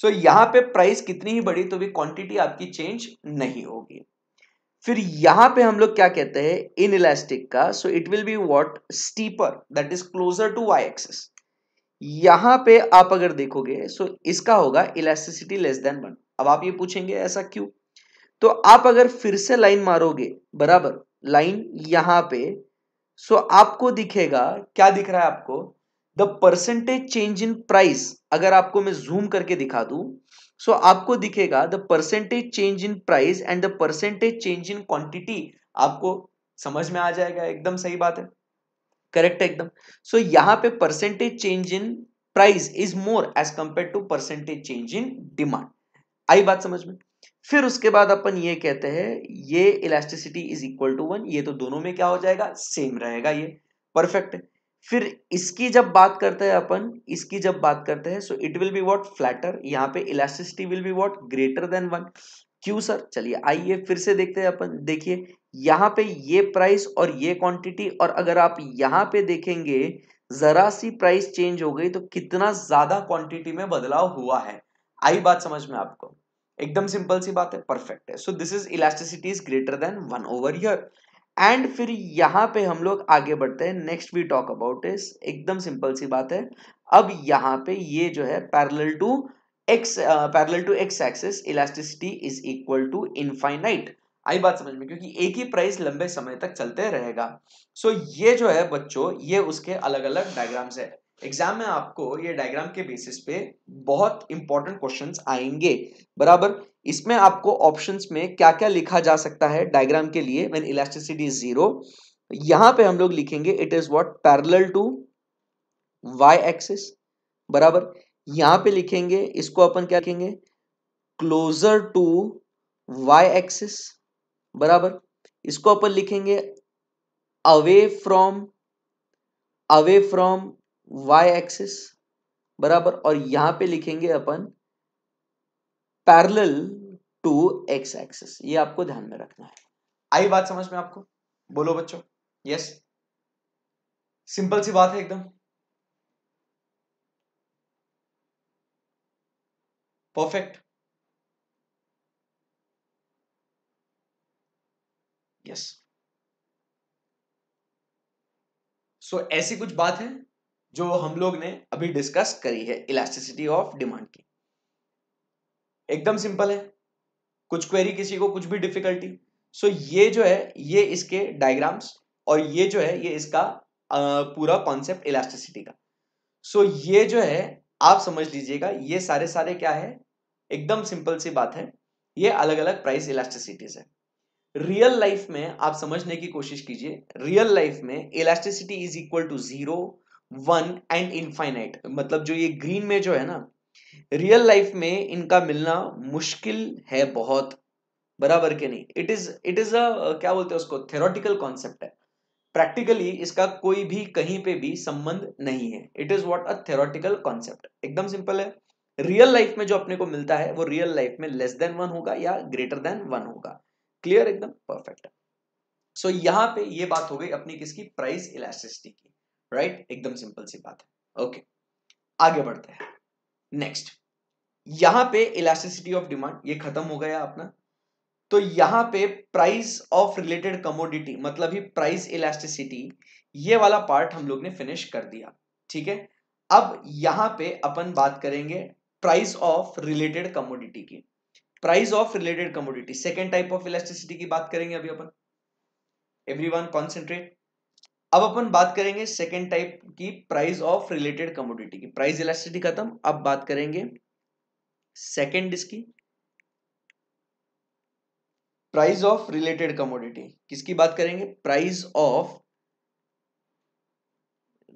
so, यहाँ पे प्राइस कितनी ही बढ़ी तो भी क्वांटिटी आपकी चेंज नहीं होगी फिर यहाँ पे हम लोग क्या कहते हैं इन इलास्टिक का so it will be what steeper that is closer to Y axis यहाँ पे आप अगर देखोगे सो so इसका होगा इलास्टिसिटी लेस देन वन अब आप ये पूछेंगे ऐसा क्यों तो आप अगर फिर से लाइन मारोगे बराबर लाइन यहाँ पे सो so, आपको दिखेगा क्या दिख रहा है आपको the percentage change in price अगर आपको मैं जूम करके दिखा दू सो so, आपको दिखेगा the percentage change in price and the percentage change in quantity आपको समझ में आ जाएगा एकदम सही बात है करेक्ट है एकदम सो so, यहाँ पे percentage change in price is more as compare to percentage change in demand आई बात समझ में फिर उसके बाद अपन ये कहते हैं ये elasticity is equal to one ये तो दोनों में क्या हो जाएगा सेम रहेगा ये परफेक्ट फिर इसकी जब बात करते हैं अपन इसकी जब बात करते हैं so it will be what flatter यहाँ पे elasticity will be what greater than one क्यों सर चलिए आइए फिर से देखते हैं अपन देखिए यहाँ पे ये प्राइस और ये क्वांटिटी और अगर आप यहाँ पे देखेंगे जरा सी प्राइस चेंज हो गई तो कितना ज्यादा क्वांटिटी में बदलाव हुआ है आई बात समझ में आपको एकदम सिंपल सी बात है परफेक्ट है so this is elasticity is greater than one over here and फिर यहाँ पे हम लोग आगे बढ़ते हैं next we talk about is एकदम सिंपल सी बात है अब यहाँ पे ये जो है parallel to X parallel to X axis elasticity is equal to infinite आई बात समझ में क्योंकि एक ही प्राइस लंबे समय तक चलते रहेगा सो so, ये जो है बच्चों ये उसके अलग अलग डायग्राम्स है एग्जाम में आपको ये डायग्राम के बेसिस पे बहुत इंपॉर्टेंट क्वेश्चन आएंगे बराबर इसमें आपको ऑप्शन में क्या क्या लिखा जा सकता है डायग्राम के लिए वेन इलास्टिसिटी जीरो यहां पे हम लोग लिखेंगे it is what parallel to Y axis बराबर यहां पे लिखेंगे इसको अपन क्या लिखेंगे क्लोजर टू वाई एक्सिस बराबर इसको अपन लिखेंगे away from away from Y axis बराबर और यहां पे लिखेंगे अपन पैरेलल टू एक्स एक्सिस ये आपको ध्यान में रखना है आई बात समझ में आपको बोलो बच्चों यस सिंपल सी बात है एकदम परफेक्ट यस सो ऐसी कुछ बात है जो हम लोग ने अभी डिस्कस करी है इलास्टिसिटी ऑफ डिमांड की एकदम सिंपल है कुछ क्वेरी किसी को कुछ भी डिफिकल्टी सो so, ये जो है ये इसके डायग्राम्स और ये जो है ये इसका पूरा कॉन्सेप्ट इलास्टिसिटी का सो so, ये जो है आप समझ लीजिएगा ये सारे सारे क्या है एकदम सिंपल सी बात है ये अलग अलग प्राइस इलास्टिसिटीज है रियल लाइफ में आप समझने की कोशिश कीजिए रियल लाइफ में elasticity is equal to zero one and infinite मतलब जो ये ग्रीन में जो है ना रियल लाइफ में इनका मिलना मुश्किल है बहुत बराबर के नहीं it is it is a क्या बोलते हैं उसको थेरोटिकल कॉन्सेप्ट है प्रैक्टिकली इसका कोई भी कहीं पे भी संबंध नहीं है it is what a theoretical concept एकदम सिंपल है रियल लाइफ में जो अपने को मिलता है वो रियल लाइफ में लेस देन वन होगा या ग्रेटर देन वन होगा क्लियर एकदम परफेक्ट सो so, यहाँ पे ये बात हो गई अपनी किसकी प्राइस इलास्टिसिटी की राइट right? एकदम सिंपल सी बात है ओके okay. आगे बढ़ते हैं नेक्स्ट यहां पे इलास्टिसिटी ऑफ डिमांड ये खत्म हो गया अपना तो यहाँ पे प्राइस ऑफ रिलेटेड कमोडिटी मतलब ही प्राइस इलास्टिसिटी ये वाला पार्ट हम लोग ने फिनिश कर दिया ठीक है अब यहां पे अपन बात करेंगे प्राइस ऑफ रिलेटेड कमोडिटी की price of related commodity second type of elasticity की बात करेंगे अभी अपन एवरीवन कंसंट्रेट अब अपन बात करेंगे सेकेंड टाइप की प्राइस ऑफ रिलेटेड कमोडिटी की प्राइस इलेक्ट्रिसिटी खत्म अब बात करेंगे सेकेंड इसकी प्राइस ऑफ रिलेटेड कमोडिटी किसकी बात करेंगे प्राइस ऑफ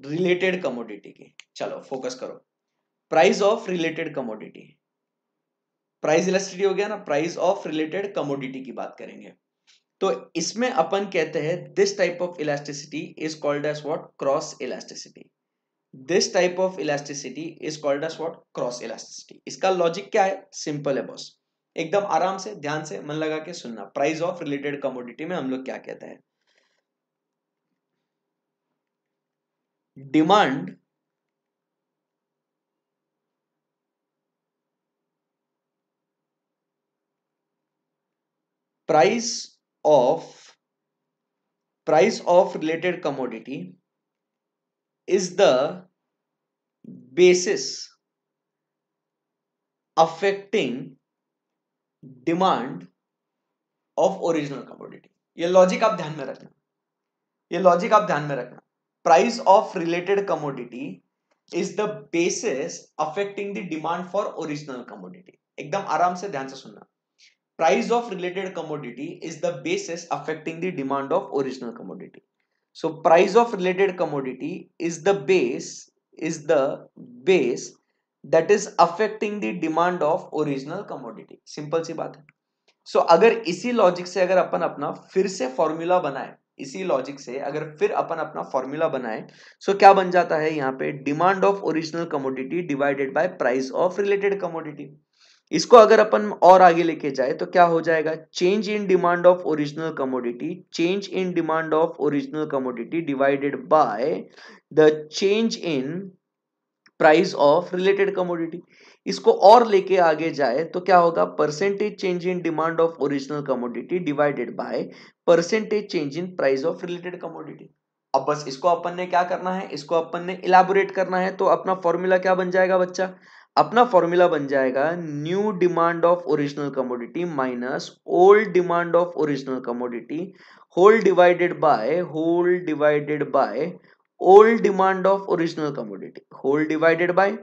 रिलेटेड कमोडिटी की चलो फोकस करो price of related commodity price electricity हो गया ना प्राइस ऑफ रिलेटेड कमोडिटी की बात करेंगे तो इसमें अपन कहते हैं this type of elasticity is called as what cross elasticity this type of elasticity is called as what cross elasticity इसका लॉजिक क्या है सिंपल है बॉस एकदम आराम से ध्यान से मन लगा के सुनना प्राइस ऑफ रिलेटेड कमोडिटी में हम लोग क्या कहते हैं demand price of price of related commodity is the basis affecting demand of original commodity ये लॉजिक आप ध्यान में रखना ये लॉजिक आप ध्यान में रखना price of related commodity is the basis affecting the demand for original commodity एकदम आराम से ध्यान से सुनना price of related commodity is the basis affecting the demand of original commodity so price of related commodity is the base is the base that is affecting the demand of original commodity simple si baat hai so, agar isi logic se agar apan apna fir se formula banaye इसी logic से अगर फिर अपन अपना formula बनाए सो so क्या बन जाता है यहां पे demand of original commodity divided by price of related commodity इसको अगर अपन और आगे लेके जाए तो क्या हो जाएगा change in demand of original commodity change in demand of original commodity divided by the change in price of related commodity इसको और लेके आगे जाए तो क्या होगा percentage change in demand of original commodity divided by percentage change in price of related commodity अब बस इसको अपन ने क्या करना है इसको अपन ने इलाबोरेट करना है तो अपना फॉर्मूला क्या बन जाएगा बच्चा अपना फॉर्मूला बन जाएगा new demand of original commodity minus old demand of original commodity whole divided by whole divided by old demand of original commodity whole divided by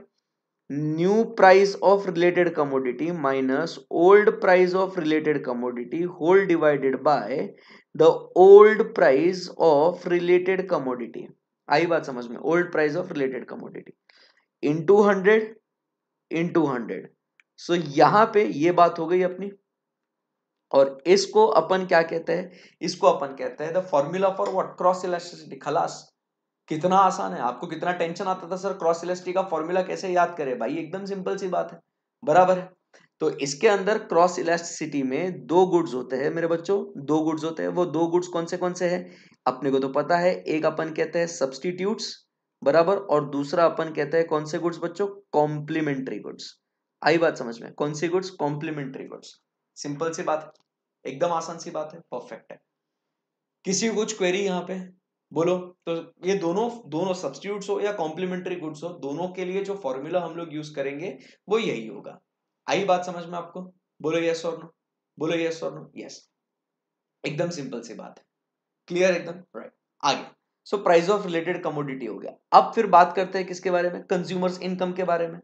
new price of related commodity minus old price of related commodity whole divided by the old price of related commodity आई बात समझ में old price of related commodity into hundred into hundred so यहां पे ये बात हो गई अपनी और इसको अपन क्या कहते हैं इसको अपन कहते हैं the formula for what cross electricity खलास कितना आसान है आपको कितना टेंशन आता था सर क्रॉस इलेक्ट्रिसिटी का फॉर्मूला कैसे याद करें भाई एकदम सिंपल सी बात है बराबर है तो इसके अंदर क्रॉस इलेक्ट्रिसिटी में दो गुड्स होते हैं मेरे बच्चों दो गुड्स होते हैं वो दो गुड्स कौन से कौन से है अपने को तो पता है एक अपन कहते हैं सब्सटीट्यूट्स बराबर और दूसरा अपन कहते हैं कौन से गुड्स बच्चों कॉम्प्लीमेंट्री गुड्स आई बात समझ में कौन सी गुड्स कॉम्प्लीमेंट्री गुड्स सिंपल सी बात है एकदम आसान सी बात है परफेक्ट है किसी को कुछ क्वेरी यहाँ पे बोलो तो ये दोनों दोनों सब्सिट्यूट हो या कॉम्प्लीमेंट्री गुड्स हो दोनों के लिए जो फॉर्मूला हम लोग यूज करेंगे वो यही होगा आई बात समझ में आपको बोलो यस और नो बोलो यस और नो यस एकदम सिंपल सी बात है क्लियर एकदम राइट right. आगे so price of related commodity हो गया अब फिर बात करते हैं किसके बारे में कंज्यूमर्स इनकम के बारे में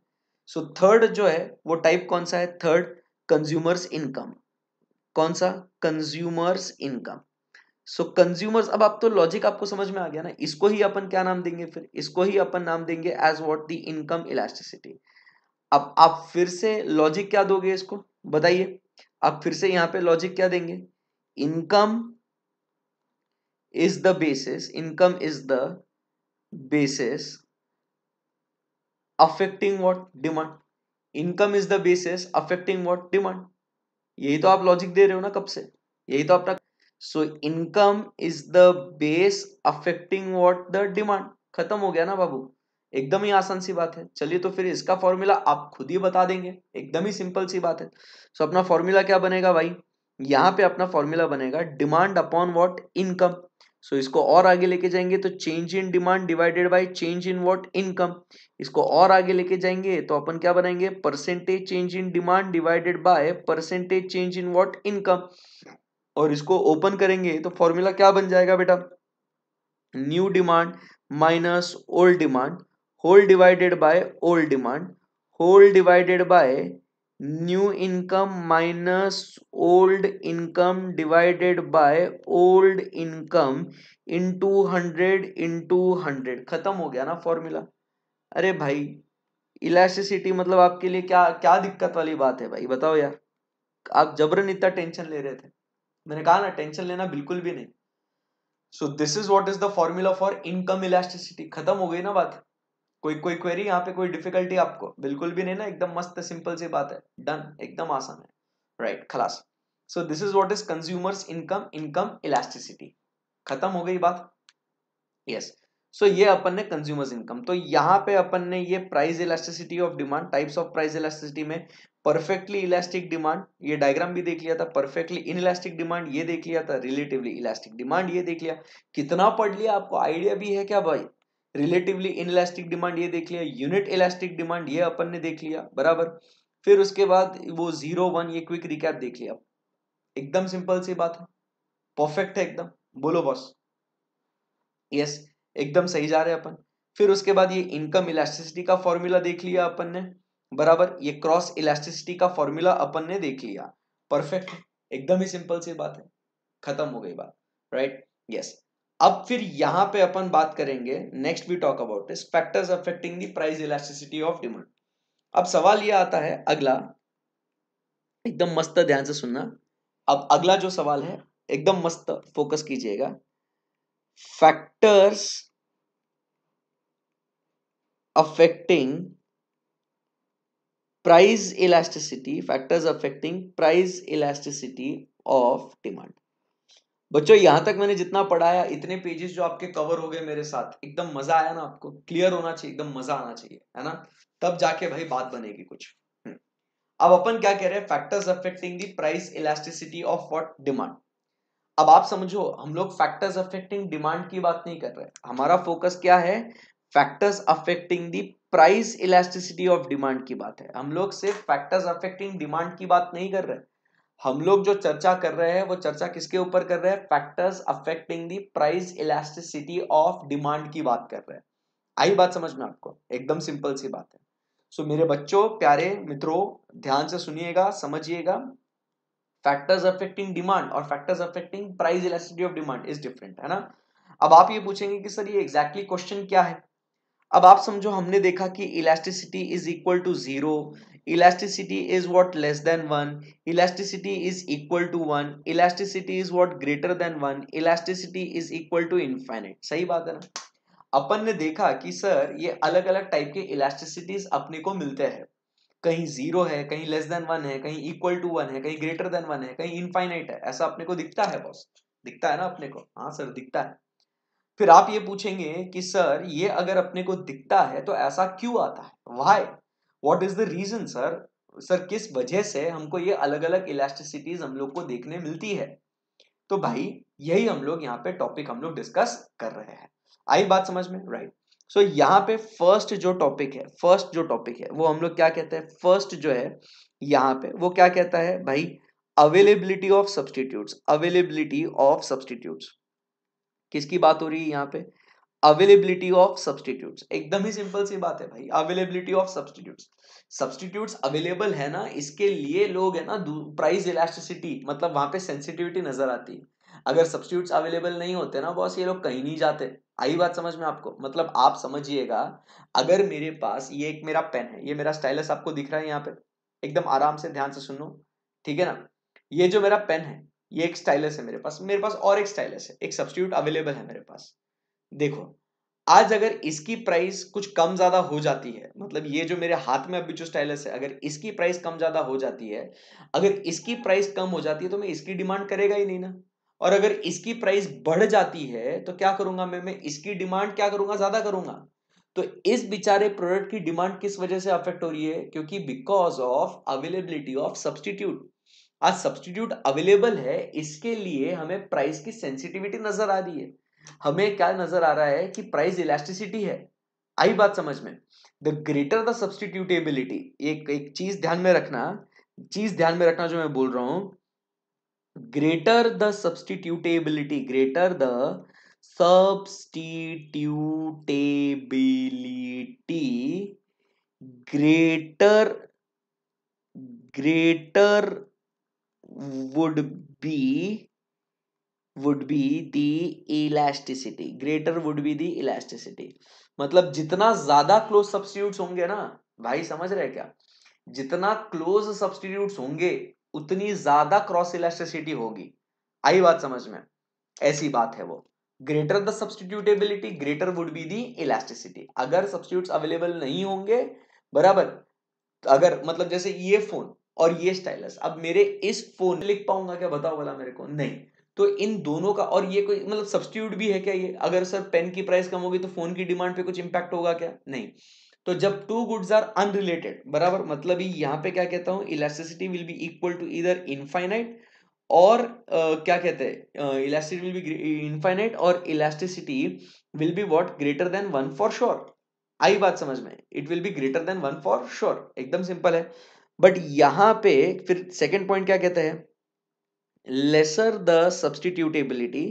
सो so, थर्ड जो है वो टाइप कौन सा है थर्ड कंज्यूमर्स इनकम कौन सा कंज्यूमर्स इनकम सो कंज्यूमर्स अब आप तो लॉजिक आपको समझ में आ गया ना इसको ही अपन क्या नाम देंगे फिर इसको ही अपन नाम देंगे as what the income elasticity अब आप फिर से लॉजिक क्या दोगे इसको बताइए आप फिर से यहाँ पे लॉजिक क्या देंगे income is the basis income is the basis affecting what demand income is the basis affecting what demand यही तो आप लॉजिक दे रहे हो ना कब से यही तो अपना so income is the base affecting what the demand खत्म हो गया ना बाबू एकदम ही आसान सी बात है चलिए तो फिर इसका फॉर्मूला आप खुद ही बता देंगे एकदम ही सिंपल सी बात है सो so, अपना फॉर्मूला क्या बनेगा भाई यहाँ पे अपना फॉर्मूला बनेगा demand upon what income so so, इसको और आगे लेके जाएंगे तो change in demand divided by change in what income इसको और आगे लेके जाएंगे तो अपन क्या बनाएंगे percentage change in demand divided by percentage change in what income और इसको ओपन करेंगे तो फॉर्मूला क्या बन जाएगा बेटा new demand minus old demand whole divided by old demand whole divided by new income minus old income divided by old income into hundred into hundred खत्म हो गया ना फॉर्मूला अरे भाई इलास्टिसिटी मतलब आपके लिए क्या क्या दिक्कत वाली बात है भाई बताओ यार आप जबरन इतना टेंशन ले रहे थे मैंने कहा ना टेंशन लेना बिल्कुल भी नहीं so this is what is the formula for income elasticity खत्म हो गई ना बात कोई कोई क्वेरी यहाँ पे कोई डिफिकल्टी आपको बिल्कुल भी नहीं ना एकदम मस्त सिंपल सी बात है डन एकदम आसान है राइट right, खलास so this is what is consumers income income elasticity खत्म हो गई बात यस yes. सो so, ये अपन ने कंज्यूमर्स इनकम तो यहाँ पे अपन ने ये price elasticity of demand types of price elasticity में परफेक्टली इलास्टिक डिमांड ये डायग्राम भी देख लिया था परफेक्टली इन इलास्टिक डिमांड ये देख लिया था रिलेटिवली इलास्टिक डिमांड ये देख लिया कितना पढ़ लिया आपको आइडिया भी है क्या भाई रिलेटिवली इनलास्टिक डिमांड ये देख लिया यूनिट इलास्टिक डिमांड ये अपन ने देख लिया बराबर फिर उसके बाद वो जीरो वन ये क्विक रिकैप देख लिया एकदम सिंपल सी बात है परफेक्ट है एकदम बोलो बॉस यस एकदम सही जा रहे हैं अपन फिर उसके बाद ये इनकम इलास्टिसिटी का फॉर्मूला देख लिया अपन ने बराबर ये क्रॉस इलास्टिसिटी का फॉर्मूला अपन ने देख लिया परफेक्ट एकदम ही सिंपल सी बात है खत्म हो गई बात राइट यस अब फिर यहां पे अपन बात करेंगे next we talk about factors affecting the price elasticity of demand अब सवाल ये आता है अगला एकदम मस्त ध्यान से सुनना अब अगला जो सवाल है एकदम मस्त फोकस कीजिएगा factors affecting price elasticity factors affecting price elasticity of demand बच्चों यहां तक मैंने जितना पढ़ाया इतने पेजेस जो आपके कवर हो गए मेरे साथ एकदम मजा आया ना आपको क्लियर होना चाहिए एकदम मजा आना चाहिए है ना तब जाके भाई बात बनेगी कुछ हम्म। अब अपन क्या कह रहे हैं factors affecting the price elasticity of what demand अब आप समझो हम लोग फैक्टर्स अफेक्टिंग डिमांड की बात नहीं कर रहे हमारा फोकस क्या है factors affecting the price elasticity of demand की बात है हम लोग सिर्फ फैक्टर्स अफेक्टिंग डिमांड की बात नहीं कर रहे हम लोग जो चर्चा कर रहे हैं वो चर्चा किसके ऊपर कर रहे हैं factors affecting the price elasticity of demand की बात कर रहे हैं आई बात समझ में आपको एकदम सिंपल सी बात है सो so, मेरे बच्चों प्यारे मित्रों ध्यान से सुनिएगा समझिएगा फैक्टर्स अफेक्टिंग डिमांड और factors affecting price elasticity of demand is different है ना अब आप ये पूछेंगे कि सर ये एग्जैक्टली exactly क्वेश्चन क्या है अब आप समझो हमने देखा कि elasticity is equal to zero elasticity is what less than 1 elasticity is equal to 1 elasticity is what greater than 1 elasticity is equal to infinite sahi baat hai na अपन ने देखा कि सर ये अलग अलग टाइप के इलास्टिसिटीज अपने को मिलते हैं कहीं जीरो है कहीं लेस देन वन है कहीं इक्वल टू वन है कहीं ग्रेटर देन वन है कहीं इनफाइनाइट है ऐसा अपने को दिखता है बॉस दिखता है ना अपने को हाँ सर दिखता है फिर आप ये पूछेंगे कि सर ये अगर अपने को दिखता है तो ऐसा क्यों आता है why what is the reason sir sir किस वजह से हमको ये अलग अलग इलास्टिसिटीज हम लोग को देखने मिलती है तो भाई यही हम लोग यहाँ पे टॉपिक हम लोग डिस्कस कर रहे हैं आई बात समझ में राइट सो so, यहाँ पे फर्स्ट जो टॉपिक है फर्स्ट जो टॉपिक है वो हम लोग क्या कहते हैं फर्स्ट जो है यहाँ पे वो क्या कहता है भाई availability of substitute availability of substitute किसकी बात हो रही है यहाँ पे अवेलेबिलिटी ऑफ सब्सटीट्यूट एकदम ही सिंपल सी बात है भाई availability of substitute substitute available है ना इसके लिए लोग है ना प्राइस इलास्टिसिटी मतलब वहां पे सेंसिटिविटी नजर आती है अगर सब्सटीट्यूट अवेलेबल नहीं होते ना बॉस ये लोग कहीं नहीं जाते आई बात समझ में आपको मतलब आप समझिएगा अगर मेरे पास ये एक मेरा पेन है ये मेरा स्टाइलस आपको दिख रहा है यहाँ पे एकदम आराम से ध्यान से सुनो ठीक है ना ये जो मेरा पेन है ये एक स्टाइलस है मेरे पास मेरे पास और एक स्टाइलस है एक सब्सटीट्यूट अवेलेबल है मेरे पास देखो आज अगर इसकी प्राइस कुछ कम ज्यादा हो जाती है मतलब ये जो मेरे हाथ में अभी जो स्टाइलस है अगर इसकी प्राइस कम ज्यादा हो जाती है अगर इसकी प्राइस कम हो जाती है तो मैं इसकी डिमांड करेगा ही नहीं ना और अगर इसकी प्राइस बढ़ जाती है तो क्या करूंगा मैं मैं इसकी डिमांड क्या करूंगा ज्यादा करूंगा तो इस बेचारे प्रोडक्ट की डिमांड किस वजह से अफेक्ट हो रही है क्योंकि because of availability of substitute आज सब्सटीट्यूट अवेलेबल है इसके लिए हमें प्राइस की सेंसिटिविटी नजर आ रही है हमें क्या नजर आ रहा है कि प्राइस इलास्टिसिटी है आई बात समझ में द ग्रेटर द सब्सटीट्यूटेबिलिटी एक एक चीज ध्यान में रखना चीज ध्यान में रखना जो मैं बोल रहा हूं greater the substitutability greater the substitutability greater greater would be would be the elasticity greater would be the elasticity मतलब जितना ज्यादा क्लोज सब्सटीट्यूट होंगे ना भाई समझ रहे क्या जितना क्लोज सब्सटीट्यूट होंगे उतनी ज्यादा क्रॉस इलास्टिसिटी होगी आई बात समझ में ऐसी बात है वो greater the substitutability greater would be the elasticity अगर सब्सटीट्यूट अवेलेबल नहीं होंगे बराबर अगर मतलब जैसे ये फोन और ये स्टाइलस अब मेरे इस फोन लिख पाऊंगा क्या बताओ बोला मेरे को नहीं तो इन दोनों का और ये कोई मतलब सब्सटीट्यूट भी है क्या ये अगर सर पेन की प्राइस कम होगी तो फोन की डिमांड पे कुछ इंपैक्ट होगा क्या नहीं तो जब टू गुड्स आर अनरिलेटेड बराबर मतलब ही यहाँ पे क्या कहता हूँ elasticity will be equal to इधर इनफाइनाइट और uh, क्या कहते हैं इलास्टिसिटी विल बी इनफाइनाइट और elasticity will be what greater than one for sure आई बात समझ में it will be greater than one for sure एकदम सिंपल है बट यहाँ पे फिर सेकेंड पॉइंट क्या कहते हैं lesser the substitutability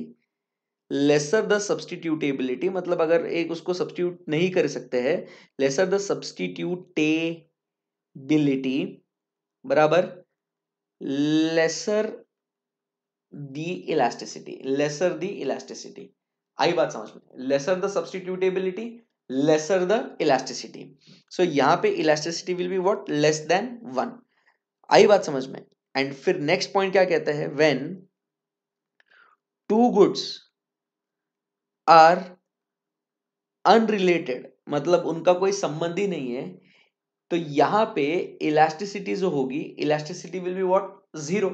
lesser the substitutability मतलब अगर एक उसको सब्सटीट्यूट नहीं कर सकते हैं लेसर द सब्सटीट्यूटेबिलिटी बराबर lesser the elasticity lesser the elasticity आई बात समझ में lesser the substitutability lesser the elasticity so यहां पे elasticity will be what less than one आई बात समझ में एंड फिर नेक्स्ट पॉइंट क्या कहता है when two goods are unrelated मतलब उनका कोई संबंध ही नहीं है तो यहां पे इलास्टिसिटी जो होगी elasticity will be what zero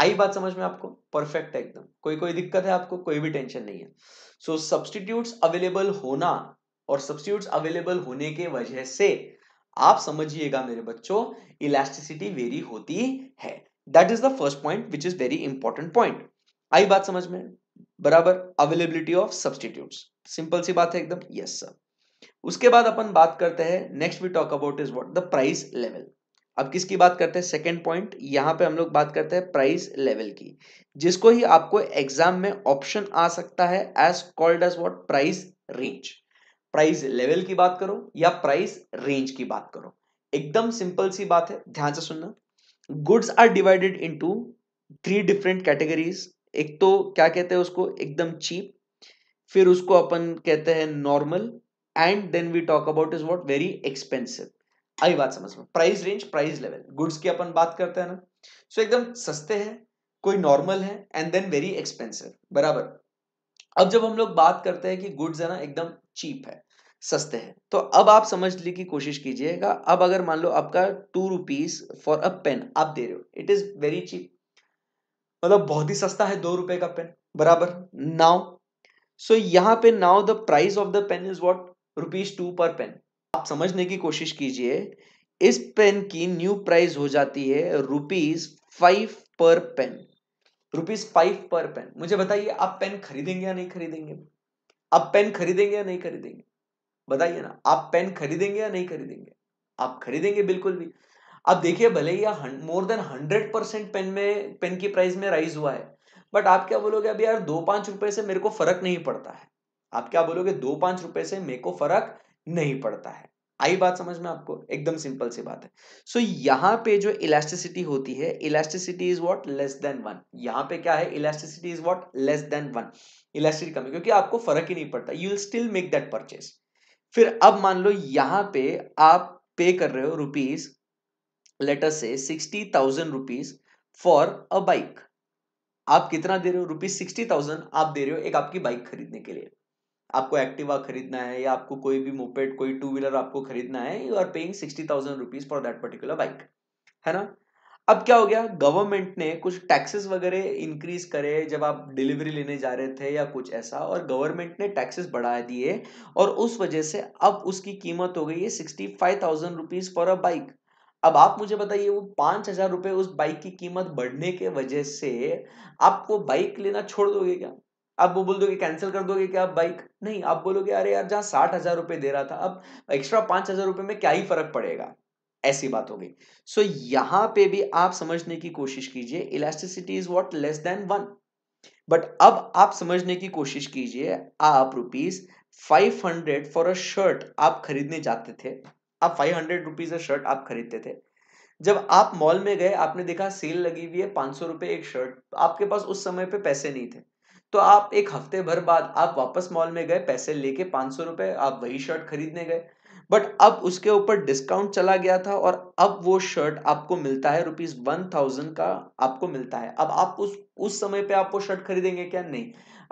आई बात समझ में आपको परफेक्ट है एकदम कोई कोई दिक्कत है आपको कोई भी टेंशन नहीं है सो सब्सटीट्यूट अवेलेबल होना और सब्सटीट्यूट अवेलेबल होने के वजह से आप समझिएगा मेरे बच्चों इलास्टिसिटी वेरी होती है that is the first point which is very important point आई बात समझ में बराबर अवेलेबिलिटी ऑफ सब्सटीट्यूट सिंपल सी बात है एकदम यस yes, सर उसके बाद अपन बात करते हैं next we talk about is what the price level अब किसकी बात करते हैं सेकेंड पॉइंट यहाँ पे हम लोग बात करते हैं प्राइस लेवल की जिसको ही आपको एग्जाम में ऑप्शन आ सकता है as called as what price range price level की बात करो या प्राइस रेंज की बात करो एकदम सिंपल सी बात है ध्यान से सुनना goods are divided into three different categories एक तो क्या कहते हैं उसको एकदम चीप फिर उसको अपन कहते हैं normal and then we talk about is what very expensive आई बात समझ में price range price level goods की अपन बात करते हैं ना सो so, एकदम सस्ते हैं कोई नॉर्मल है एंड देन वेरी एक्सपेंसिव बराबर अब जब हम लोग बात करते हैं कि गुड्स है ना एकदम चीप है सस्ते हैं तो अब आप समझने की कोशिश कीजिएगा अब अगर मान लो आपका two rupees for a pen आप दे रहे हो इट इज वेरी चीप मतलब बहुत ही सस्ता है दो रुपए का पेन बराबर नाउ सो यहाँ पे now the price of the pen is what rupees two per pen आप समझने की कोशिश कीजिए इस पेन की न्यू प्राइस हो जाती है rupees five per pen rupees five per pen मुझे बताइए आप पेन खरीदेंगे या नहीं खरीदेंगे आप पेन खरीदेंगे या नहीं खरीदेंगे बताइए ना आप पेन खरीदेंगे या नहीं खरीदेंगे आप खरीदेंगे बिल्कुल भी आप देखिए भले ही more than hundred percent pen में पेन की प्राइस में राइज हुआ है बट आप क्या बोलोगे अभी यार दो पांच रुपए से मेरे को फर्क नहीं पड़ता है आप क्या बोलोगे दो पांच रुपए से मेरे को फर्क नहीं पड़ता है आई बात समझ में आपको एकदम सिंपल सी बात है सो so, यहाँ पे जो इलास्टिसिटी होती है elasticity is what less than one यहाँ पे क्या है elasticity is what less than one elasticity कमी क्योंकि आपको फर्क ही नहीं पड़ता you will still make that purchase फिर अब मान लो यहाँ पे आप पे कर रहे हो रुपीज लेटर से sixty thousand rupees for a bike आप कितना दे रहे हो रुपीज सिक्सटी थाउजेंड आप दे रहे हो एक आपकी बाइक खरीदने के लिए आपको एक्टिवा खरीदना है या आपको कोई भी मोपेड कोई टू व्हीलर आपको खरीदना है you are paying sixty thousand rupees for that particular bike है ना अब क्या हो गया गवर्नमेंट ने कुछ टैक्सेस वगैरह इंक्रीज करे जब आप डिलीवरी लेने जा रहे थे या कुछ ऐसा और गवर्नमेंट ने टैक्सेस बढ़ा दिए और उस वजह से अब उसकी कीमत हो गई है sixty five thousand rupees for a bike अब आप मुझे बताइए वो पांच हजार रुपए उस बाइक की कीमत बढ़ने के वजह से आप वो बाइक लेना छोड़ दोगे क्या आप वो बोल दोगे कैंसिल कर दोगे क्या बाइक नहीं आप बोलोगे अरे यार जहाँ साठ हजार रुपये दे रहा था अब एक्स्ट्रा पाँच हजार रुपये में क्या ही फर्क पड़ेगा ऐसी बात हो गई सो so, यहां पे भी आप समझने की कोशिश कीजिए elasticity is what less than one but अब आप समझने की कोशिश कीजिए आप rupees five hundred for a shirt आप खरीदने जाते थे आप five hundred rupees a shirt आप खरीदते थे जब आप मॉल में गए आपने देखा सेल लगी हुई है पांच सौ रुपए एक शर्ट आपके पास उस समय पे पैसे नहीं थे तो आप एक हफ्ते भर बाद आप वापस मॉल में गए पैसे लेके पांच सौ रुपए आप वही शर्ट खरीदने गए बट अब उसके ऊपर डिस्काउंट चला गया था और अब वो शर्ट आपको मिलता है रुपीज वन थाउजेंड का आपको मिलता है अब आप उस उस समय पे आप वो शर्ट खरीदेंगे क्या नहीं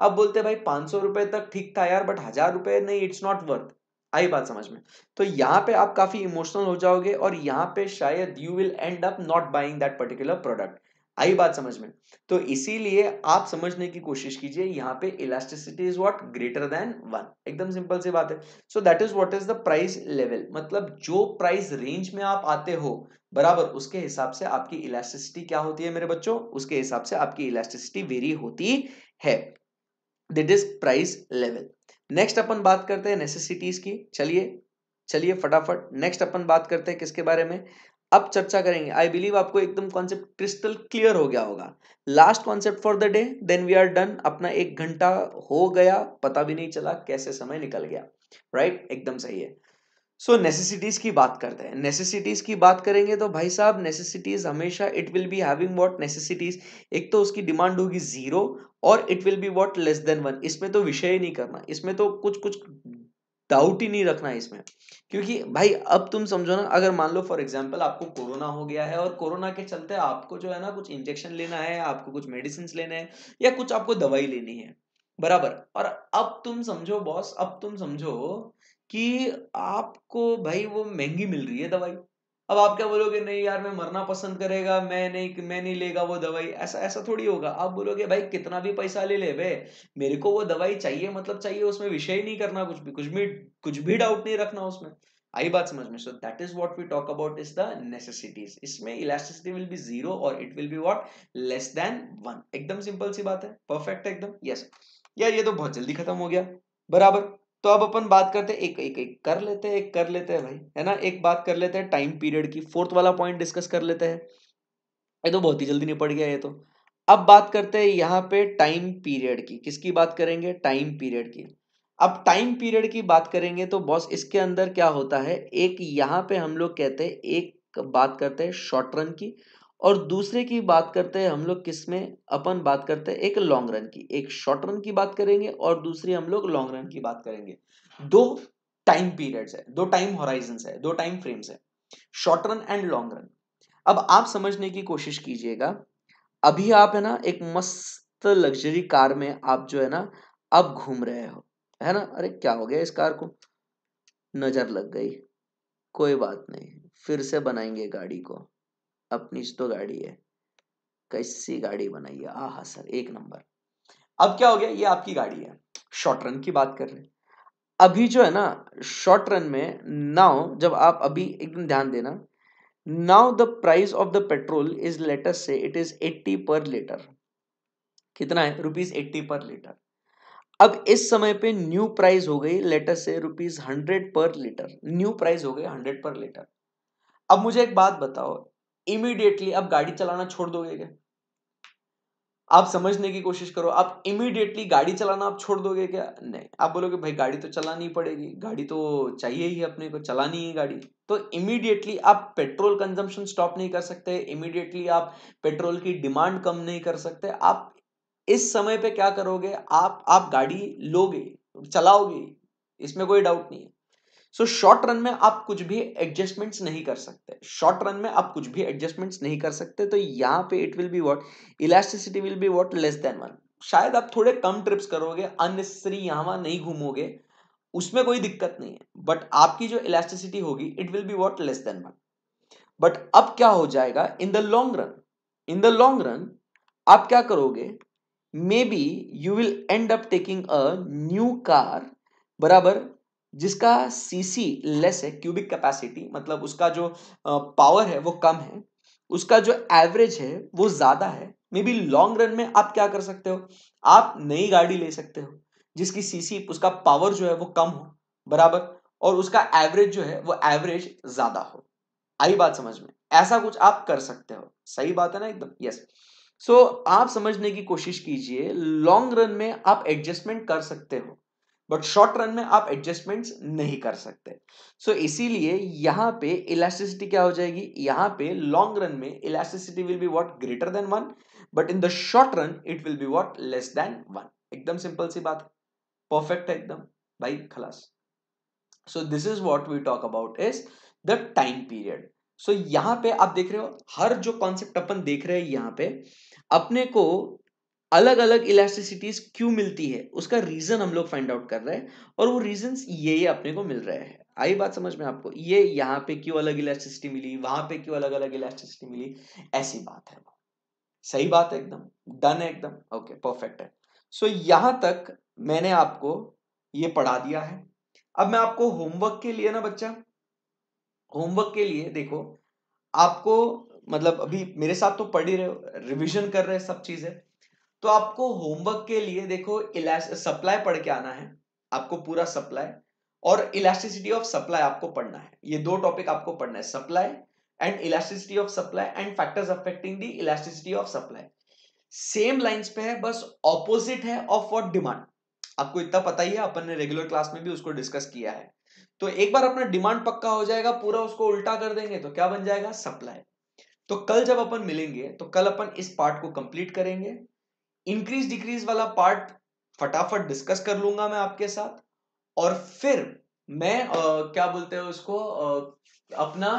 अब बोलते भाई पांच सौ रुपए तक ठीक था यार बट हजार रुपए नहीं इट्स नॉट वर्थ आई बात समझ में तो यहाँ पे आप काफी इमोशनल हो जाओगे और यहाँ पे शायद you will end up not buying that particular product आई बात समझ में तो इसीलिए आप समझने की कोशिश कीजिए यहाँ पे elasticity is what greater than one एकदम सिंपल सी बात है so that is what is the price level मतलब जो प्राइस रेंज में आप आते हो बराबर उसके हिसाब से आपकी इलास्टिसिटी क्या होती है मेरे बच्चों उसके हिसाब से आपकी इलास्टिसिटी वेरी होती है that is price level next अपन बात करते हैं नेसेसिटीज की चलिए चलिए फटाफट नेक्स्ट अपन बात करते हैं किसके बारे में अब चर्चा करेंगे आई बिलीव आपको एकदम कॉन्सेप्ट क्रिस्टल क्लियर हो गया होगा last concept for the day then we are done अपना एक घंटा हो गया पता भी नहीं चला कैसे समय निकल गया राइट right? एकदम सही है सो so, नेसेसिटीज की बात करते हैं नेसेसिटीज की बात करेंगे तो भाई साहब नेसेसिटीज हमेशा it will be having what necessities एक तो उसकी डिमांड होगी जीरो और it will be what less than one इसमें तो विषय ही नहीं करना इसमें तो कुछ कुछ डाउट ही नहीं रखना इसमें क्योंकि भाई अब तुम समझो ना अगर मान लो फॉर एग्जाम्पल आपको कोरोना हो गया है और कोरोना के चलते आपको जो है ना कुछ इंजेक्शन लेना है आपको कुछ मेडिसिन लेने हैं या कुछ आपको दवाई लेनी है बराबर और अब तुम समझो बॉस अब तुम समझो कि आपको भाई वो महंगी मिल रही है दवाई अब आप क्या बोलोगे नहीं यार मैं मरना पसंद करेगा मैं नहीं मैं नहीं लेगा वो दवाई ऐसा ऐसा थोड़ी होगा आप बोलोगे भाई कितना भी पैसा ले ले बे मेरे को वो दवाई चाहिए मतलब चाहिए उसमें विषय नहीं करना कुछ भी कुछ भी कुछ भी डाउट नहीं रखना उसमें आई बात समझ में so that is what we talk about is the necessities इसमें इलास्टिसिटी विल बी जीरो और it will be what less than one एकदम सिंपल सी बात है परफेक्ट एकदम यस यार ये तो बहुत जल्दी खत्म हो गया बराबर तो अब अपन बात करते एक एक एक कर लेते हैं एक कर लेते हैं भाई है ना एक बात कर लेते हैं टाइम पीरियड की फोर्थ वाला पॉइंट डिस्कस कर लेते हैं ये तो बहुत ही जल्दी निपट गया ये तो अब बात करते हैं यहाँ पे टाइम पीरियड की किसकी बात करेंगे टाइम पीरियड की अब टाइम पीरियड की बात करेंगे तो बॉस इसके अंदर क्या होता है एक यहाँ पे हम लोग कहते हैं एक बात करते हैं शॉर्ट रन की और दूसरे की बात करते हैं हम लोग किस में अपन बात करते हैं एक लॉन्ग रन की एक शॉर्ट रन की बात करेंगे और दूसरी हम लोग लॉन्ग रन की बात करेंगे दो टाइम पीरियड्स है दो टाइम होराइजन है दो टाइम फ्रेम्स है short run and long run अब आप समझने की कोशिश कीजिएगा अभी आप है ना एक मस्त लग्जरी कार में आप जो है ना अब घूम रहे हो है ना अरे क्या हो गया इस कार को नजर लग गई कोई बात नहीं फिर से बनाएंगे गाड़ी को अपनी तो गाड़ी है कैसी गाड़ी बनाई है आ हा सर एक नंबर अब क्या हो गया ये आपकी गाड़ी है शॉर्ट रन की बात कर रहे हैं अभी जो है ना शॉर्ट रन में नाउ जब आप अभी एकदम ध्यान देना now the price of the petrol is let us say it is eighty per litre कितना है रुपीज एट्टी पर लीटर अब इस समय पे न्यू प्राइस हो गई let us say rupees hundred per litre new price हो गई हंड्रेड पर लीटर अब मुझे एक बात बताओ इमीडिएटली आप गाड़ी चलाना छोड़ दोगे क्या आप समझने की कोशिश करो आप इमीडिएटली गाड़ी चलाना आप छोड़ दोगे क्या नहीं आप बोलोगे भाई गाड़ी तो चलानी पड़ेगी गाड़ी तो चाहिए ही अपने को चलानी है गाड़ी तो इमीडिएटली आप पेट्रोल कंजम्पशन स्टॉप नहीं कर सकते इमीडिएटली आप पेट्रोल की डिमांड कम नहीं कर सकते आप इस समय पे क्या करोगे आप आप गाड़ी लोगे चलाओगे इसमें कोई डाउट नहीं है सो शॉर्ट रन में आप कुछ भी एडजस्टमेंट्स नहीं कर सकते शॉर्ट रन में आप कुछ भी एडजस्टमेंट्स नहीं कर सकते तो यहाँ पे it will be what elasticity will be what less than one शायद आप थोड़े कम ट्रिप्स करोगे अननेसेसरी यहाँ वहाँ नहीं घूमोगे उसमें कोई दिक्कत नहीं है बट आपकी जो इलास्टिसिटी होगी it will be what less than one but अब क्या हो जाएगा in the long run in the long run आप क्या करोगे maybe you will end up taking a new car बराबर जिसका सीसी लेस है क्यूबिक कैपेसिटी मतलब उसका जो पावर है वो कम है उसका जो एवरेज है वो ज़्यादा है मे बी लॉन्ग रन में आप क्या कर सकते हो आप नई गाड़ी ले सकते हो जिसकी सीसी उसका पावर जो है वो कम हो बराबर और उसका एवरेज जो है वो एवरेज ज़्यादा हो आई बात समझ में ऐसा कुछ आप कर सकते हो सही बात है ना एकदम यस सो आप समझने की कोशिश कीजिए लॉन्ग रन में आप एडजस्टमेंट कर सकते हो बट शॉर्ट रन में आप एडजस्टमेंट्स नहीं कर सकते सो so, इसीलिए यहाँ पे इलास्टिसिटी क्या हो जाएगी यहाँ पे लॉन्ग रन में elasticity will be what greater than one but in the short run it will be what less than one एकदम सिंपल सी बात परफेक्ट है एकदम भाई खलास so this is what we talk about is the time period so यहाँ पे आप देख रहे हो हर जो कॉन्सेप्ट अपन देख रहे हैं यहाँ पे अपने को अलग अलग इलास्टिसिटीज क्यों मिलती है उसका रीजन हम लोग फाइंड आउट कर रहे हैं और वो रीजन ये अपने को मिल रहे हैं आई बात समझ में आपको ये यहाँ पे क्यों अलग इलास्टिसिटी मिली वहां पे क्यों अलग अलग इलास्टिसिटी मिली ऐसी बात है सही बात है एकदम डन है एकदम ओके परफेक्ट है सो so, यहां तक मैंने आपको ये पढ़ा दिया है अब मैं आपको होमवर्क के लिए ना बच्चा होमवर्क के लिए देखो आपको मतलब अभी मेरे साथ तो पढ़ ही रहे हो रिविजन कर रहे हैं सब चीजें तो आपको होमवर्क के लिए देखो सप्लाई पढ़ के आना है आपको पूरा सप्लाई और इलास्टिसिटी ऑफ सप्लाई आपको पढ़ना है ये दो टॉपिक आपको पढ़ना है supply and elasticity of supply and factors affecting the elasticity of supply same lines पे है बस ऑपोजिट है ऑफ वॉट डिमांड आपको इतना पता ही है अपन ने रेगुलर क्लास में भी उसको डिस्कस किया है तो एक बार अपना डिमांड पक्का हो जाएगा पूरा उसको उल्टा कर देंगे तो क्या बन जाएगा सप्लाई तो कल जब अपन मिलेंगे तो कल अपन इस पार्ट को कंप्लीट करेंगे इंक्रीज डिक्रीज वाला पार्ट फटाफट डिस्कस कर लूंगा मैं आपके साथ और फिर मैं आ, क्या बोलते हैं उसको आ, अपना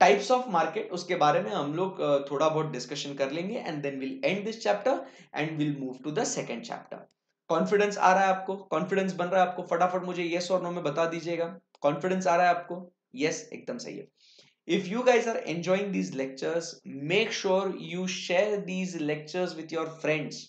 टाइप्स ऑफ मार्केट उसके बारे में हम लोग थोड़ा बहुत डिस्कशन कर लेंगे and then will end this chapter and will move to the second chapter confidence आ रहा है आपको कॉन्फिडेंस बन रहा है आपको फटाफट मुझे येस और नो में बता दीजिएगा कॉन्फिडेंस आ रहा है आपको यस एकदम सही है If you guys are enjoying these lectures, make sure you share these lectures with your friends.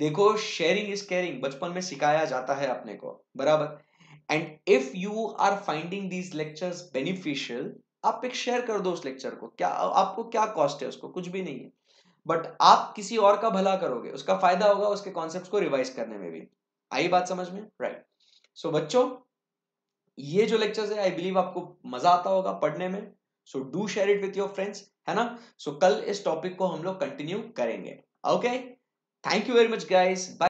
देखो शेयरिंग इज केयरिंग बचपन में सिखाया जाता है अपने को बराबर and if you are finding these lectures beneficial आप एक शेयर कर दो उस लेक्चर को क्या आपको क्या कॉस्ट है उसको कुछ भी नहीं है बट आप किसी और का भला करोगे उसका फायदा होगा उसके कॉन्सेप्ट को रिवाइज करने में भी आई बात समझ में राइट right. सो so, बच्चों ये जो लेक्चर्स है आई बिलीव आपको मजा आता होगा पढ़ने में so do share it with your friends है ना सो so, कल इस टॉपिक को हम लोग कंटिन्यू करेंगे okay thank you very much guys bye